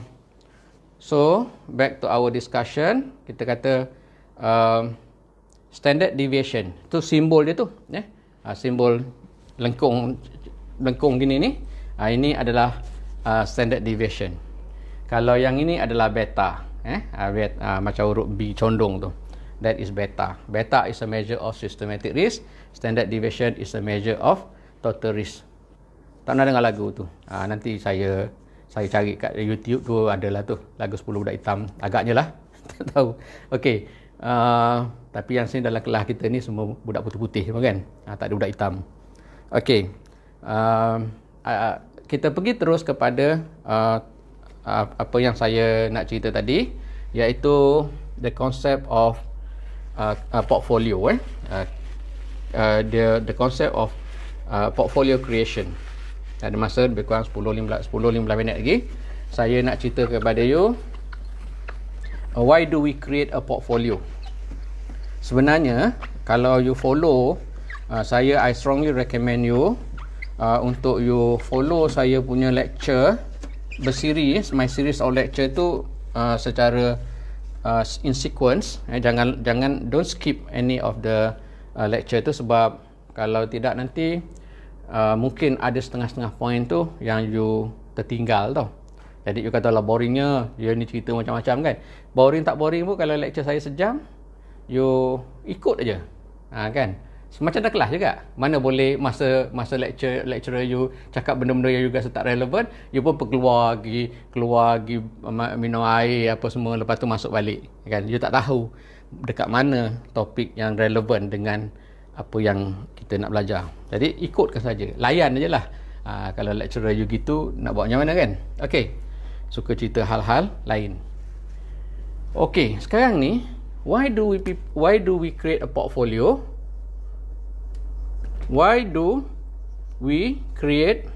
so back to our discussion kita kata uh, standard deviation tu simbol dia tu ya eh? uh, simbol lengkung lengkung gini ni uh, ini adalah uh, standard deviation kalau yang ini adalah beta eh uh, bet, uh, macam huruf B condong tu that is beta. Beta is a measure of systematic risk. Standard deviation is a measure of total risk. Tak pernah dengar lagu tu. Ha, nanti saya saya cari kat YouTube tu adalah tu. Lagu 10 Budak Hitam. Agaknya lah. tak tahu. Okay. Uh, ah, tapi yang sini dalam kelas kita ni semua budak putih-putih kan? Ha, tak ada budak hitam. Okay. Uh, uh, kita pergi terus kepada uh, uh, apa yang saya nak cerita tadi. Iaitu the concept of uh, uh, portfolio eh? uh, uh, the the concept of uh, portfolio creation ada masa lebih kurang 10 15 15 minit lagi saya nak cerita kepada you uh, why do we create a portfolio sebenarnya kalau you follow uh, saya i strongly recommend you uh, untuk you follow saya punya lecture bersiri my series of lecture tu uh, secara uh, in sequence eh, jangan jangan don't skip any of the uh, lecture tu sebab kalau tidak nanti uh, mungkin ada setengah-setengah point tu yang you tertinggal tau jadi you kata lah boringnya you ni cerita macam-macam kan boring tak boring pun kalau lecture saya sejam you ikut aja ha, kan macam dah kelas juga mana boleh masa masa lecture lecture you cakap benda-benda yang juga tak relevant you pun keluar pergi keluar pergi um, minum air apa semua lepas tu masuk balik kan you tak tahu dekat mana topik yang relevant dengan apa yang kita nak belajar jadi ikutkan saja layan aje lah ha, kalau lecture you gitu nak buat macam mana kan ok suka cerita hal-hal lain ok sekarang ni why do we why do we create a portfolio why do we create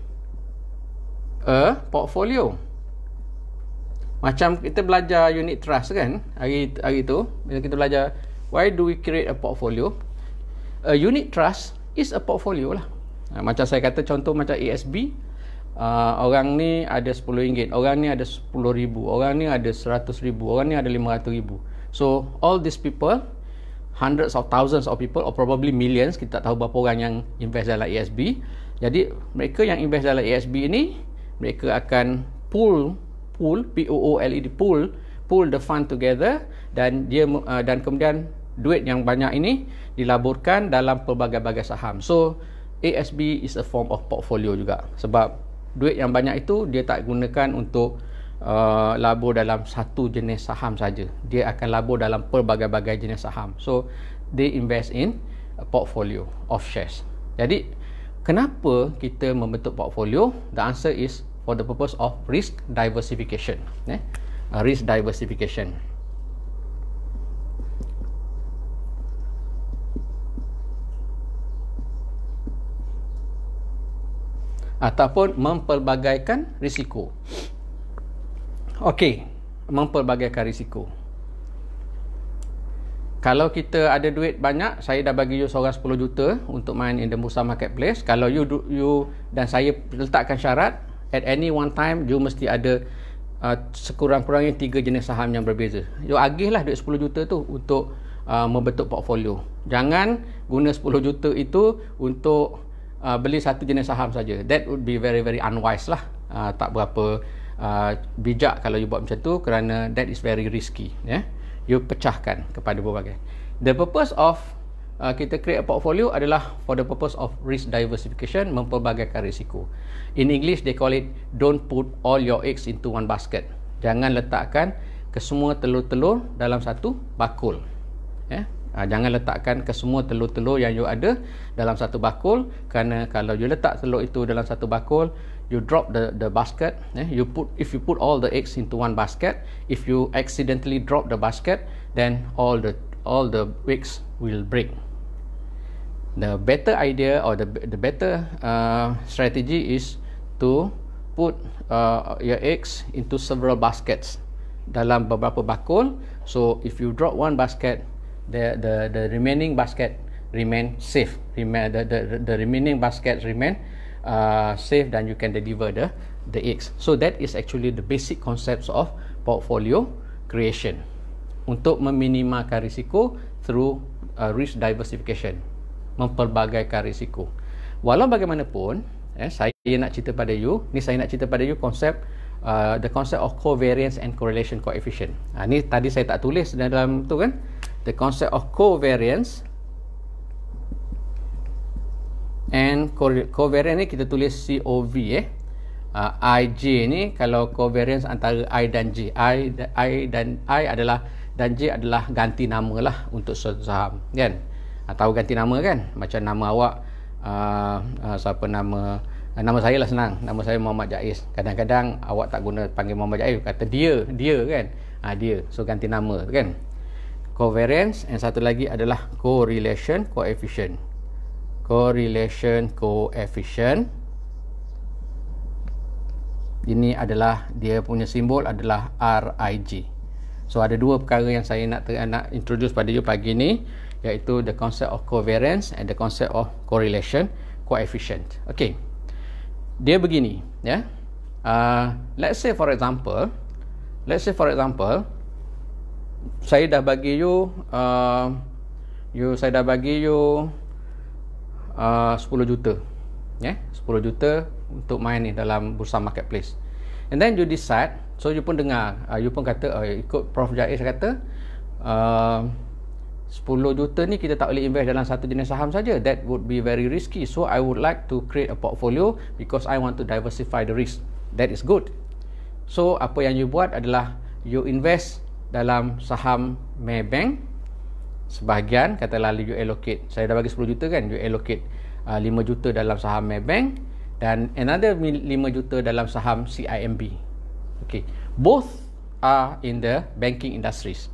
a portfolio macam kita belajar unit trust kan hari hari tu bila kita belajar why do we create a portfolio a unit trust is a portfolio lah ha, macam saya kata contoh macam ASB uh, orang ni ada RM10 orang ni ada RM10,000 orang ni ada RM100,000 orang ni ada RM500,000 so all these people hundreds of thousands of people or probably millions kita tak tahu berapa orang yang invest dalam ESB jadi mereka yang invest dalam ESB ini mereka akan pool pool P O O L E D pool pool the fund together dan dia uh, dan kemudian duit yang banyak ini dilaburkan dalam pelbagai-bagai saham so ESB is a form of portfolio juga sebab duit yang banyak itu dia tak gunakan untuk uh, labur dalam satu jenis saham saja. Dia akan labur dalam pelbagai-bagai jenis saham. So they invest in a portfolio of shares. Jadi kenapa kita membentuk portfolio? The answer is for the purpose of risk diversification. Eh? Uh, risk diversification. ataupun mempelbagaikan risiko. Okey, mempelbagaikan risiko. Kalau kita ada duit banyak, saya dah bagi you seorang 10 juta untuk main in the Musa Marketplace. Kalau you you dan saya letakkan syarat, at any one time, you mesti ada uh, sekurang-kurangnya tiga jenis saham yang berbeza. You agihlah duit 10 juta tu untuk uh, membentuk portfolio. Jangan guna 10 juta itu untuk uh, beli satu jenis saham saja. That would be very very unwise lah. Uh, tak berapa... Uh, bijak kalau you buat macam tu kerana that is very risky ya yeah? you pecahkan kepada berbagai the purpose of uh, kita create a portfolio adalah for the purpose of risk diversification mempelbagaikan risiko in english they call it don't put all your eggs into one basket jangan letakkan kesemua telur-telur dalam satu bakul ya yeah? Ah, jangan letakkan ke semua telur-telur yang you ada dalam satu bakul kerana kalau you letak telur itu dalam satu bakul you drop the the basket eh, you put if you put all the eggs into one basket if you accidentally drop the basket then all the all the eggs will break the better idea or the the better uh, strategy is to put uh, your eggs into several baskets dalam beberapa bakul so if you drop one basket the the the remaining basket remain safe remain the the the remaining basket remain uh, safe dan you can deliver the the eggs so that is actually the basic concepts of portfolio creation untuk meminimalkan risiko through uh, risk diversification memperbagaikan risiko walau bagaimanapun eh, saya nak cerita pada you ni saya nak cerita pada you konsep uh, the concept of covariance and correlation coefficient Ini ha, ni tadi saya tak tulis dalam tu kan the concept of covariance and covariance ni kita tulis COV eh uh, ah, IJ ni kalau covariance antara I dan J I, I dan I adalah dan J adalah ganti nama lah untuk suatu saham kan ah, tahu ganti nama kan macam nama awak uh, uh, siapa nama uh, nama saya lah senang nama saya Muhammad Jaiz kadang-kadang awak tak guna panggil Muhammad Jaiz kata dia dia kan uh, dia so ganti nama kan covariance and satu lagi adalah correlation coefficient correlation coefficient ini adalah dia punya simbol adalah RIG so ada dua perkara yang saya nak, nak introduce pada you pagi ni iaitu the concept of covariance and the concept of correlation coefficient ok dia begini ya. Yeah. Uh, let's say for example let's say for example saya dah bagi you uh, you saya dah bagi you uh, 10 juta ya yeah? 10 juta untuk main ni dalam bursa marketplace and then you decide so you pun dengar uh, you pun kata uh, ikut prof Jaiz kata uh, 10 juta ni kita tak boleh invest dalam satu jenis saham saja that would be very risky so i would like to create a portfolio because i want to diversify the risk that is good so apa yang you buat adalah you invest dalam saham Maybank sebahagian katalah you allocate saya dah bagi 10 juta kan you allocate uh, 5 juta dalam saham Maybank dan another 5 juta dalam saham CIMB okay both are in the banking industries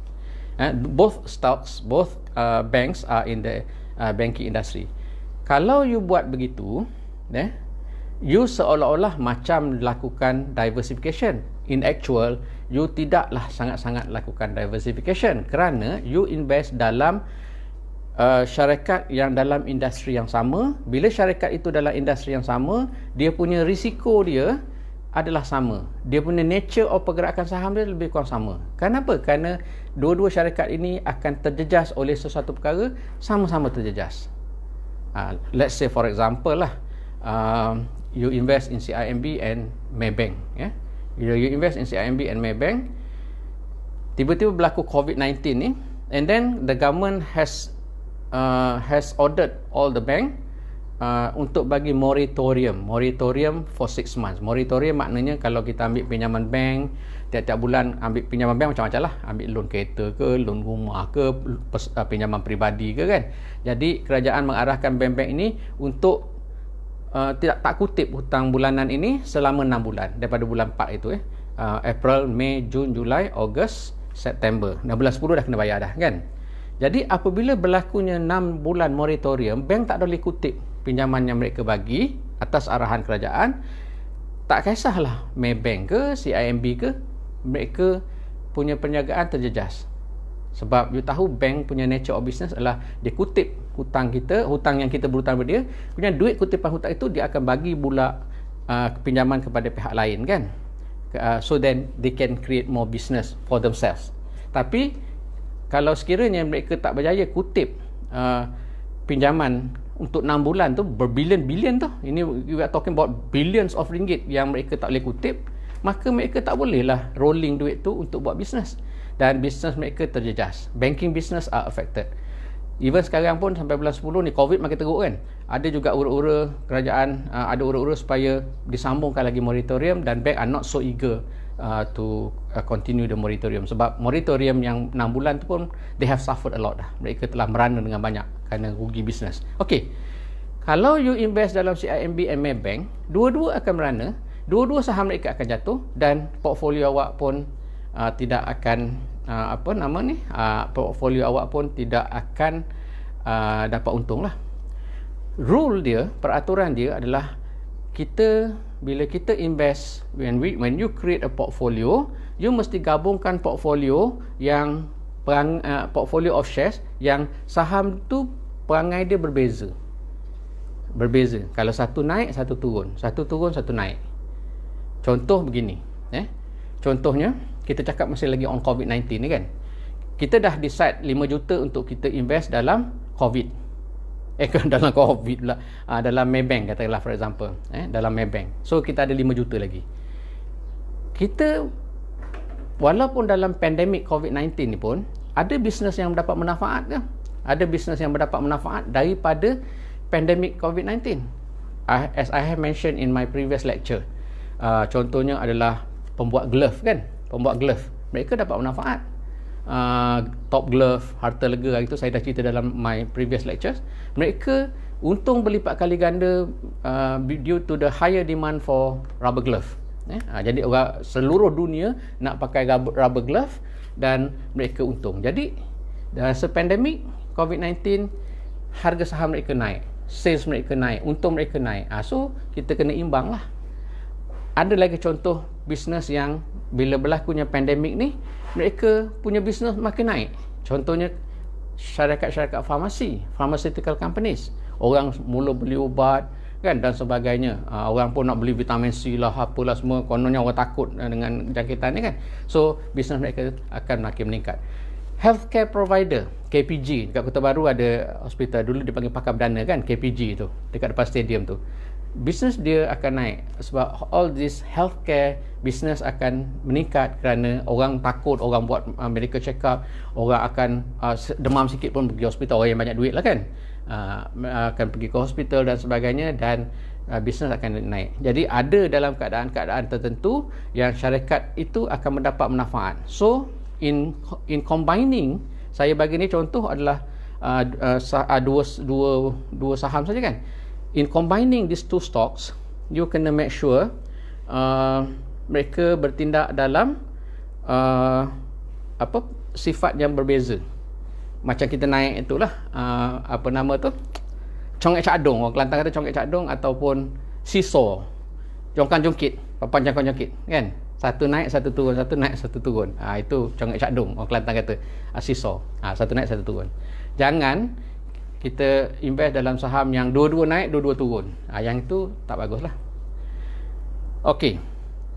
eh? both stocks both uh, banks are in the uh, banking industry kalau you buat begitu eh, you seolah-olah macam lakukan diversification in actual you tidaklah sangat-sangat lakukan diversification kerana you invest dalam uh, syarikat yang dalam industri yang sama bila syarikat itu dalam industri yang sama dia punya risiko dia adalah sama dia punya nature of pergerakan saham dia lebih kurang sama kenapa? kerana dua-dua syarikat ini akan terjejas oleh sesuatu perkara sama-sama terjejas uh, let's say for example lah uh, you invest in CIMB and Maybank yeah? Bila you invest in CIMB and Maybank Tiba-tiba berlaku COVID-19 ni And then the government has uh, Has ordered all the bank Uh, untuk bagi moratorium moratorium for 6 months moratorium maknanya kalau kita ambil pinjaman bank tiap-tiap bulan ambil pinjaman bank macam-macam lah ambil loan kereta ke loan rumah ke uh, pinjaman peribadi ke kan jadi kerajaan mengarahkan bank-bank ini untuk uh, tidak tak kutip hutang bulanan ini selama 6 bulan daripada bulan 4 itu eh uh, April, Mei, Jun, Julai, Ogos, September. 16 bulan 10 dah kena bayar dah kan. Jadi apabila berlakunya 6 bulan moratorium, bank tak boleh kutip pinjaman yang mereka bagi atas arahan kerajaan. Tak kisahlah Maybank ke CIMB ke mereka punya penjagaan terjejas sebab you tahu bank punya nature of business adalah dia kutip hutang kita hutang yang kita berhutang pada dia kemudian duit kutipan hutang itu dia akan bagi pula uh, pinjaman kepada pihak lain kan uh, so then they can create more business for themselves tapi kalau sekiranya mereka tak berjaya kutip uh, pinjaman untuk 6 bulan tu berbilion-bilion tu ini we are talking about billions of ringgit yang mereka tak boleh kutip maka mereka tak boleh lah rolling duit tu untuk buat business dan bisnes mereka terjejas. Banking bisnes are affected. Even sekarang pun sampai bulan 10 ni COVID makin teruk kan. Ada juga ura-ura kerajaan uh, ada ura-ura supaya disambungkan lagi moratorium dan bank are not so eager uh, to uh, continue the moratorium sebab moratorium yang 6 bulan tu pun they have suffered a lot dah. Mereka telah merana dengan banyak kerana rugi bisnes. Okay. Kalau you invest dalam CIMB and Maybank, dua-dua akan merana, dua-dua saham mereka akan jatuh dan portfolio awak pun uh, tidak akan uh, apa nama ni uh, portfolio awak pun tidak akan uh, dapat untung lah rule dia peraturan dia adalah kita bila kita invest when we when you create a portfolio you mesti gabungkan portfolio yang perang, uh, portfolio of shares yang saham tu perangai dia berbeza berbeza kalau satu naik satu turun satu turun satu naik contoh begini eh contohnya kita cakap masih lagi on COVID-19 ni kan kita dah decide 5 juta untuk kita invest dalam COVID eh kan dalam COVID pula ha, dalam Maybank katalah for example eh, dalam Maybank so kita ada 5 juta lagi kita walaupun dalam pandemik COVID-19 ni pun ada bisnes yang dapat manfaat ke? ada bisnes yang mendapat manfaat daripada pandemik COVID-19 as I have mentioned in my previous lecture uh, contohnya adalah pembuat glove kan pembuat glove mereka dapat manfaat uh, top glove harta lega hari itu saya dah cerita dalam my previous lectures mereka untung berlipat kali ganda uh, due to the higher demand for rubber glove eh? uh, jadi orang seluruh dunia nak pakai rubber glove dan mereka untung jadi dalam sepandemik COVID-19 harga saham mereka naik sales mereka naik untung mereka naik uh, so kita kena imbang lah ada lagi contoh bisnes yang bila berlakunya pandemik ni mereka punya bisnes makin naik contohnya syarikat-syarikat farmasi pharmaceutical companies orang mula beli ubat kan dan sebagainya uh, orang pun nak beli vitamin C lah apalah semua kononnya orang takut eh, dengan jangkitan ni kan so bisnes mereka akan makin meningkat healthcare provider KPG dekat Kota Baru ada hospital dulu dipanggil pakar berdana kan KPG tu dekat depan stadium tu business dia akan naik sebab all this healthcare business akan meningkat kerana orang takut orang buat uh, medical check up orang akan uh, demam sikit pun pergi hospital orang yang banyak duit lah kan uh, uh, akan pergi ke hospital dan sebagainya dan uh, business akan naik jadi ada dalam keadaan-keadaan tertentu yang syarikat itu akan mendapat manfaat so in in combining saya bagi ni contoh adalah uh, uh, sah, uh, dua dua dua saham saja kan in combining these two stocks you kena make sure uh, mereka bertindak dalam uh, apa sifat yang berbeza macam kita naik itulah uh, apa nama tu congek cadung orang Kelantan kata congek cadung ataupun siso, jongkan jongkit papan jongkan jongkit kan satu naik satu turun satu naik satu turun ha, itu congek cadung orang Kelantan kata uh, ah, seesaw ah, ha, satu naik satu turun jangan kita invest dalam saham yang dua-dua naik, dua-dua turun. Ha, yang itu tak baguslah. Okey.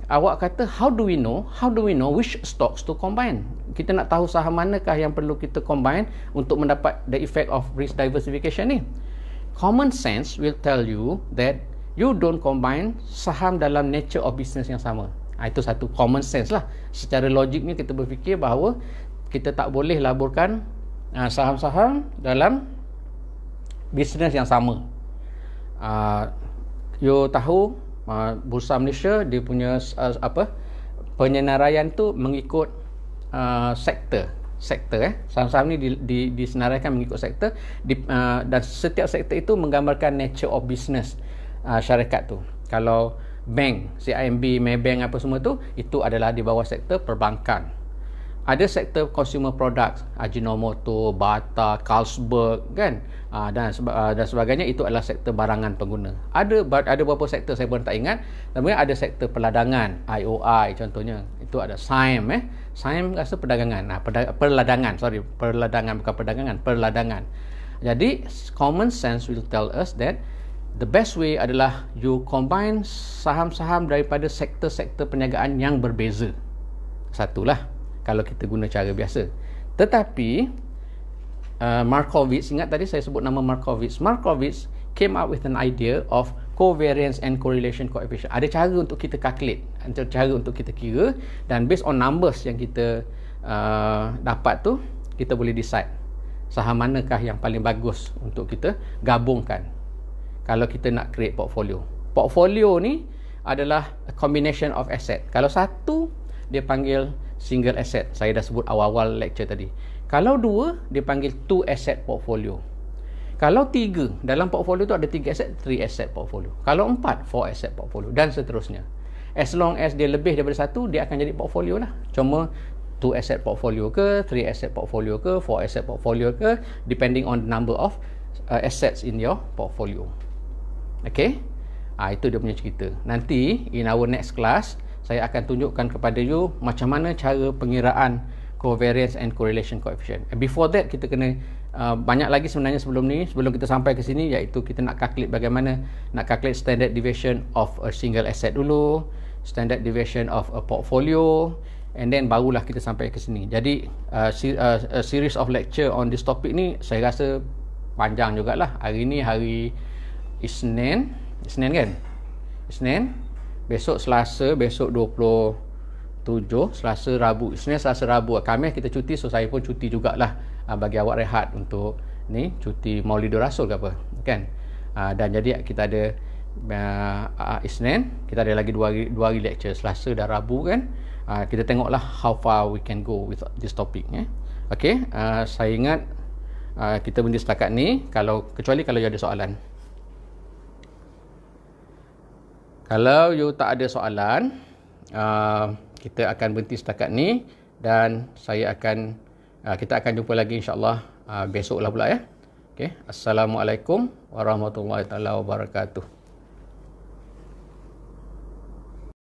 Awak kata, how do we know? How do we know which stocks to combine? Kita nak tahu saham manakah yang perlu kita combine untuk mendapat the effect of risk diversification ni. Common sense will tell you that you don't combine saham dalam nature of business yang sama. Ha, itu satu common sense lah. Secara ni kita berfikir bahawa kita tak boleh laburkan ah, saham-saham dalam bisnes yang sama. Uh, you tahu uh, Bursa Malaysia dia punya uh, apa penyenaraian tu mengikut uh, sektor sektor eh saham-saham ni di, di, disenaraikan mengikut sektor di, uh, dan setiap sektor itu menggambarkan nature of business uh, syarikat tu kalau bank CIMB Maybank apa semua tu itu adalah di bawah sektor perbankan ada sektor consumer products Ajinomoto Bata Carlsberg kan Uh, dan, seba- uh, dan sebagainya itu adalah sektor barangan pengguna. Ada ada beberapa sektor saya pun tak ingat. Namanya ada sektor peladangan, IOI contohnya. Itu ada SIM eh. SIM rasa perdagangan. Nah, perladangan, sorry, perladangan bukan perdagangan, perladangan. Jadi common sense will tell us that the best way adalah you combine saham-saham daripada sektor-sektor perniagaan yang berbeza. Satulah kalau kita guna cara biasa. Tetapi Uh, Markovic, ingat tadi saya sebut nama Markovic. Markovic came up with an idea of covariance and correlation coefficient. Ada cara untuk kita calculate, ada cara untuk kita kira dan based on numbers yang kita uh, dapat tu, kita boleh decide saham manakah yang paling bagus untuk kita gabungkan kalau kita nak create portfolio. Portfolio ni adalah a combination of asset. Kalau satu, dia panggil single asset. Saya dah sebut awal-awal lecture tadi. Kalau dua, dia panggil two asset portfolio. Kalau tiga, dalam portfolio tu ada tiga asset, three asset portfolio. Kalau empat, four asset portfolio dan seterusnya. As long as dia lebih daripada satu, dia akan jadi portfolio lah. Cuma two asset portfolio ke, three asset portfolio ke, four asset portfolio ke, depending on the number of uh, assets in your portfolio. Okay? Ha, itu dia punya cerita. Nanti, in our next class, saya akan tunjukkan kepada you macam mana cara pengiraan covariance and correlation coefficient. And before that kita kena uh, banyak lagi sebenarnya sebelum ni sebelum kita sampai ke sini iaitu kita nak calculate bagaimana nak calculate standard deviation of a single asset dulu, standard deviation of a portfolio and then barulah kita sampai ke sini. Jadi uh, uh a series of lecture on this topic ni saya rasa panjang jugalah. Hari ni hari Isnin, Isnin kan? Isnin. Besok Selasa, besok 20 tujuh Selasa Rabu Isnin, Selasa Rabu Kami kita cuti So saya pun cuti jugalah uh, Bagi awak rehat untuk Ni cuti Maulidur Rasul ke apa Kan uh, Dan jadi kita ada uh, uh, Isnin Kita ada lagi dua hari, dua hari lecture Selasa dan Rabu kan uh, Kita tengoklah How far we can go with this topic eh? Okay uh, Saya ingat uh, Kita berhenti setakat ni Kalau Kecuali kalau you ada soalan Kalau you tak ada soalan Uh, kita akan berhenti setakat ni dan saya akan uh, kita akan jumpa lagi insyaallah uh, besoklah pula ya. Okey. Assalamualaikum warahmatullahi taala wabarakatuh.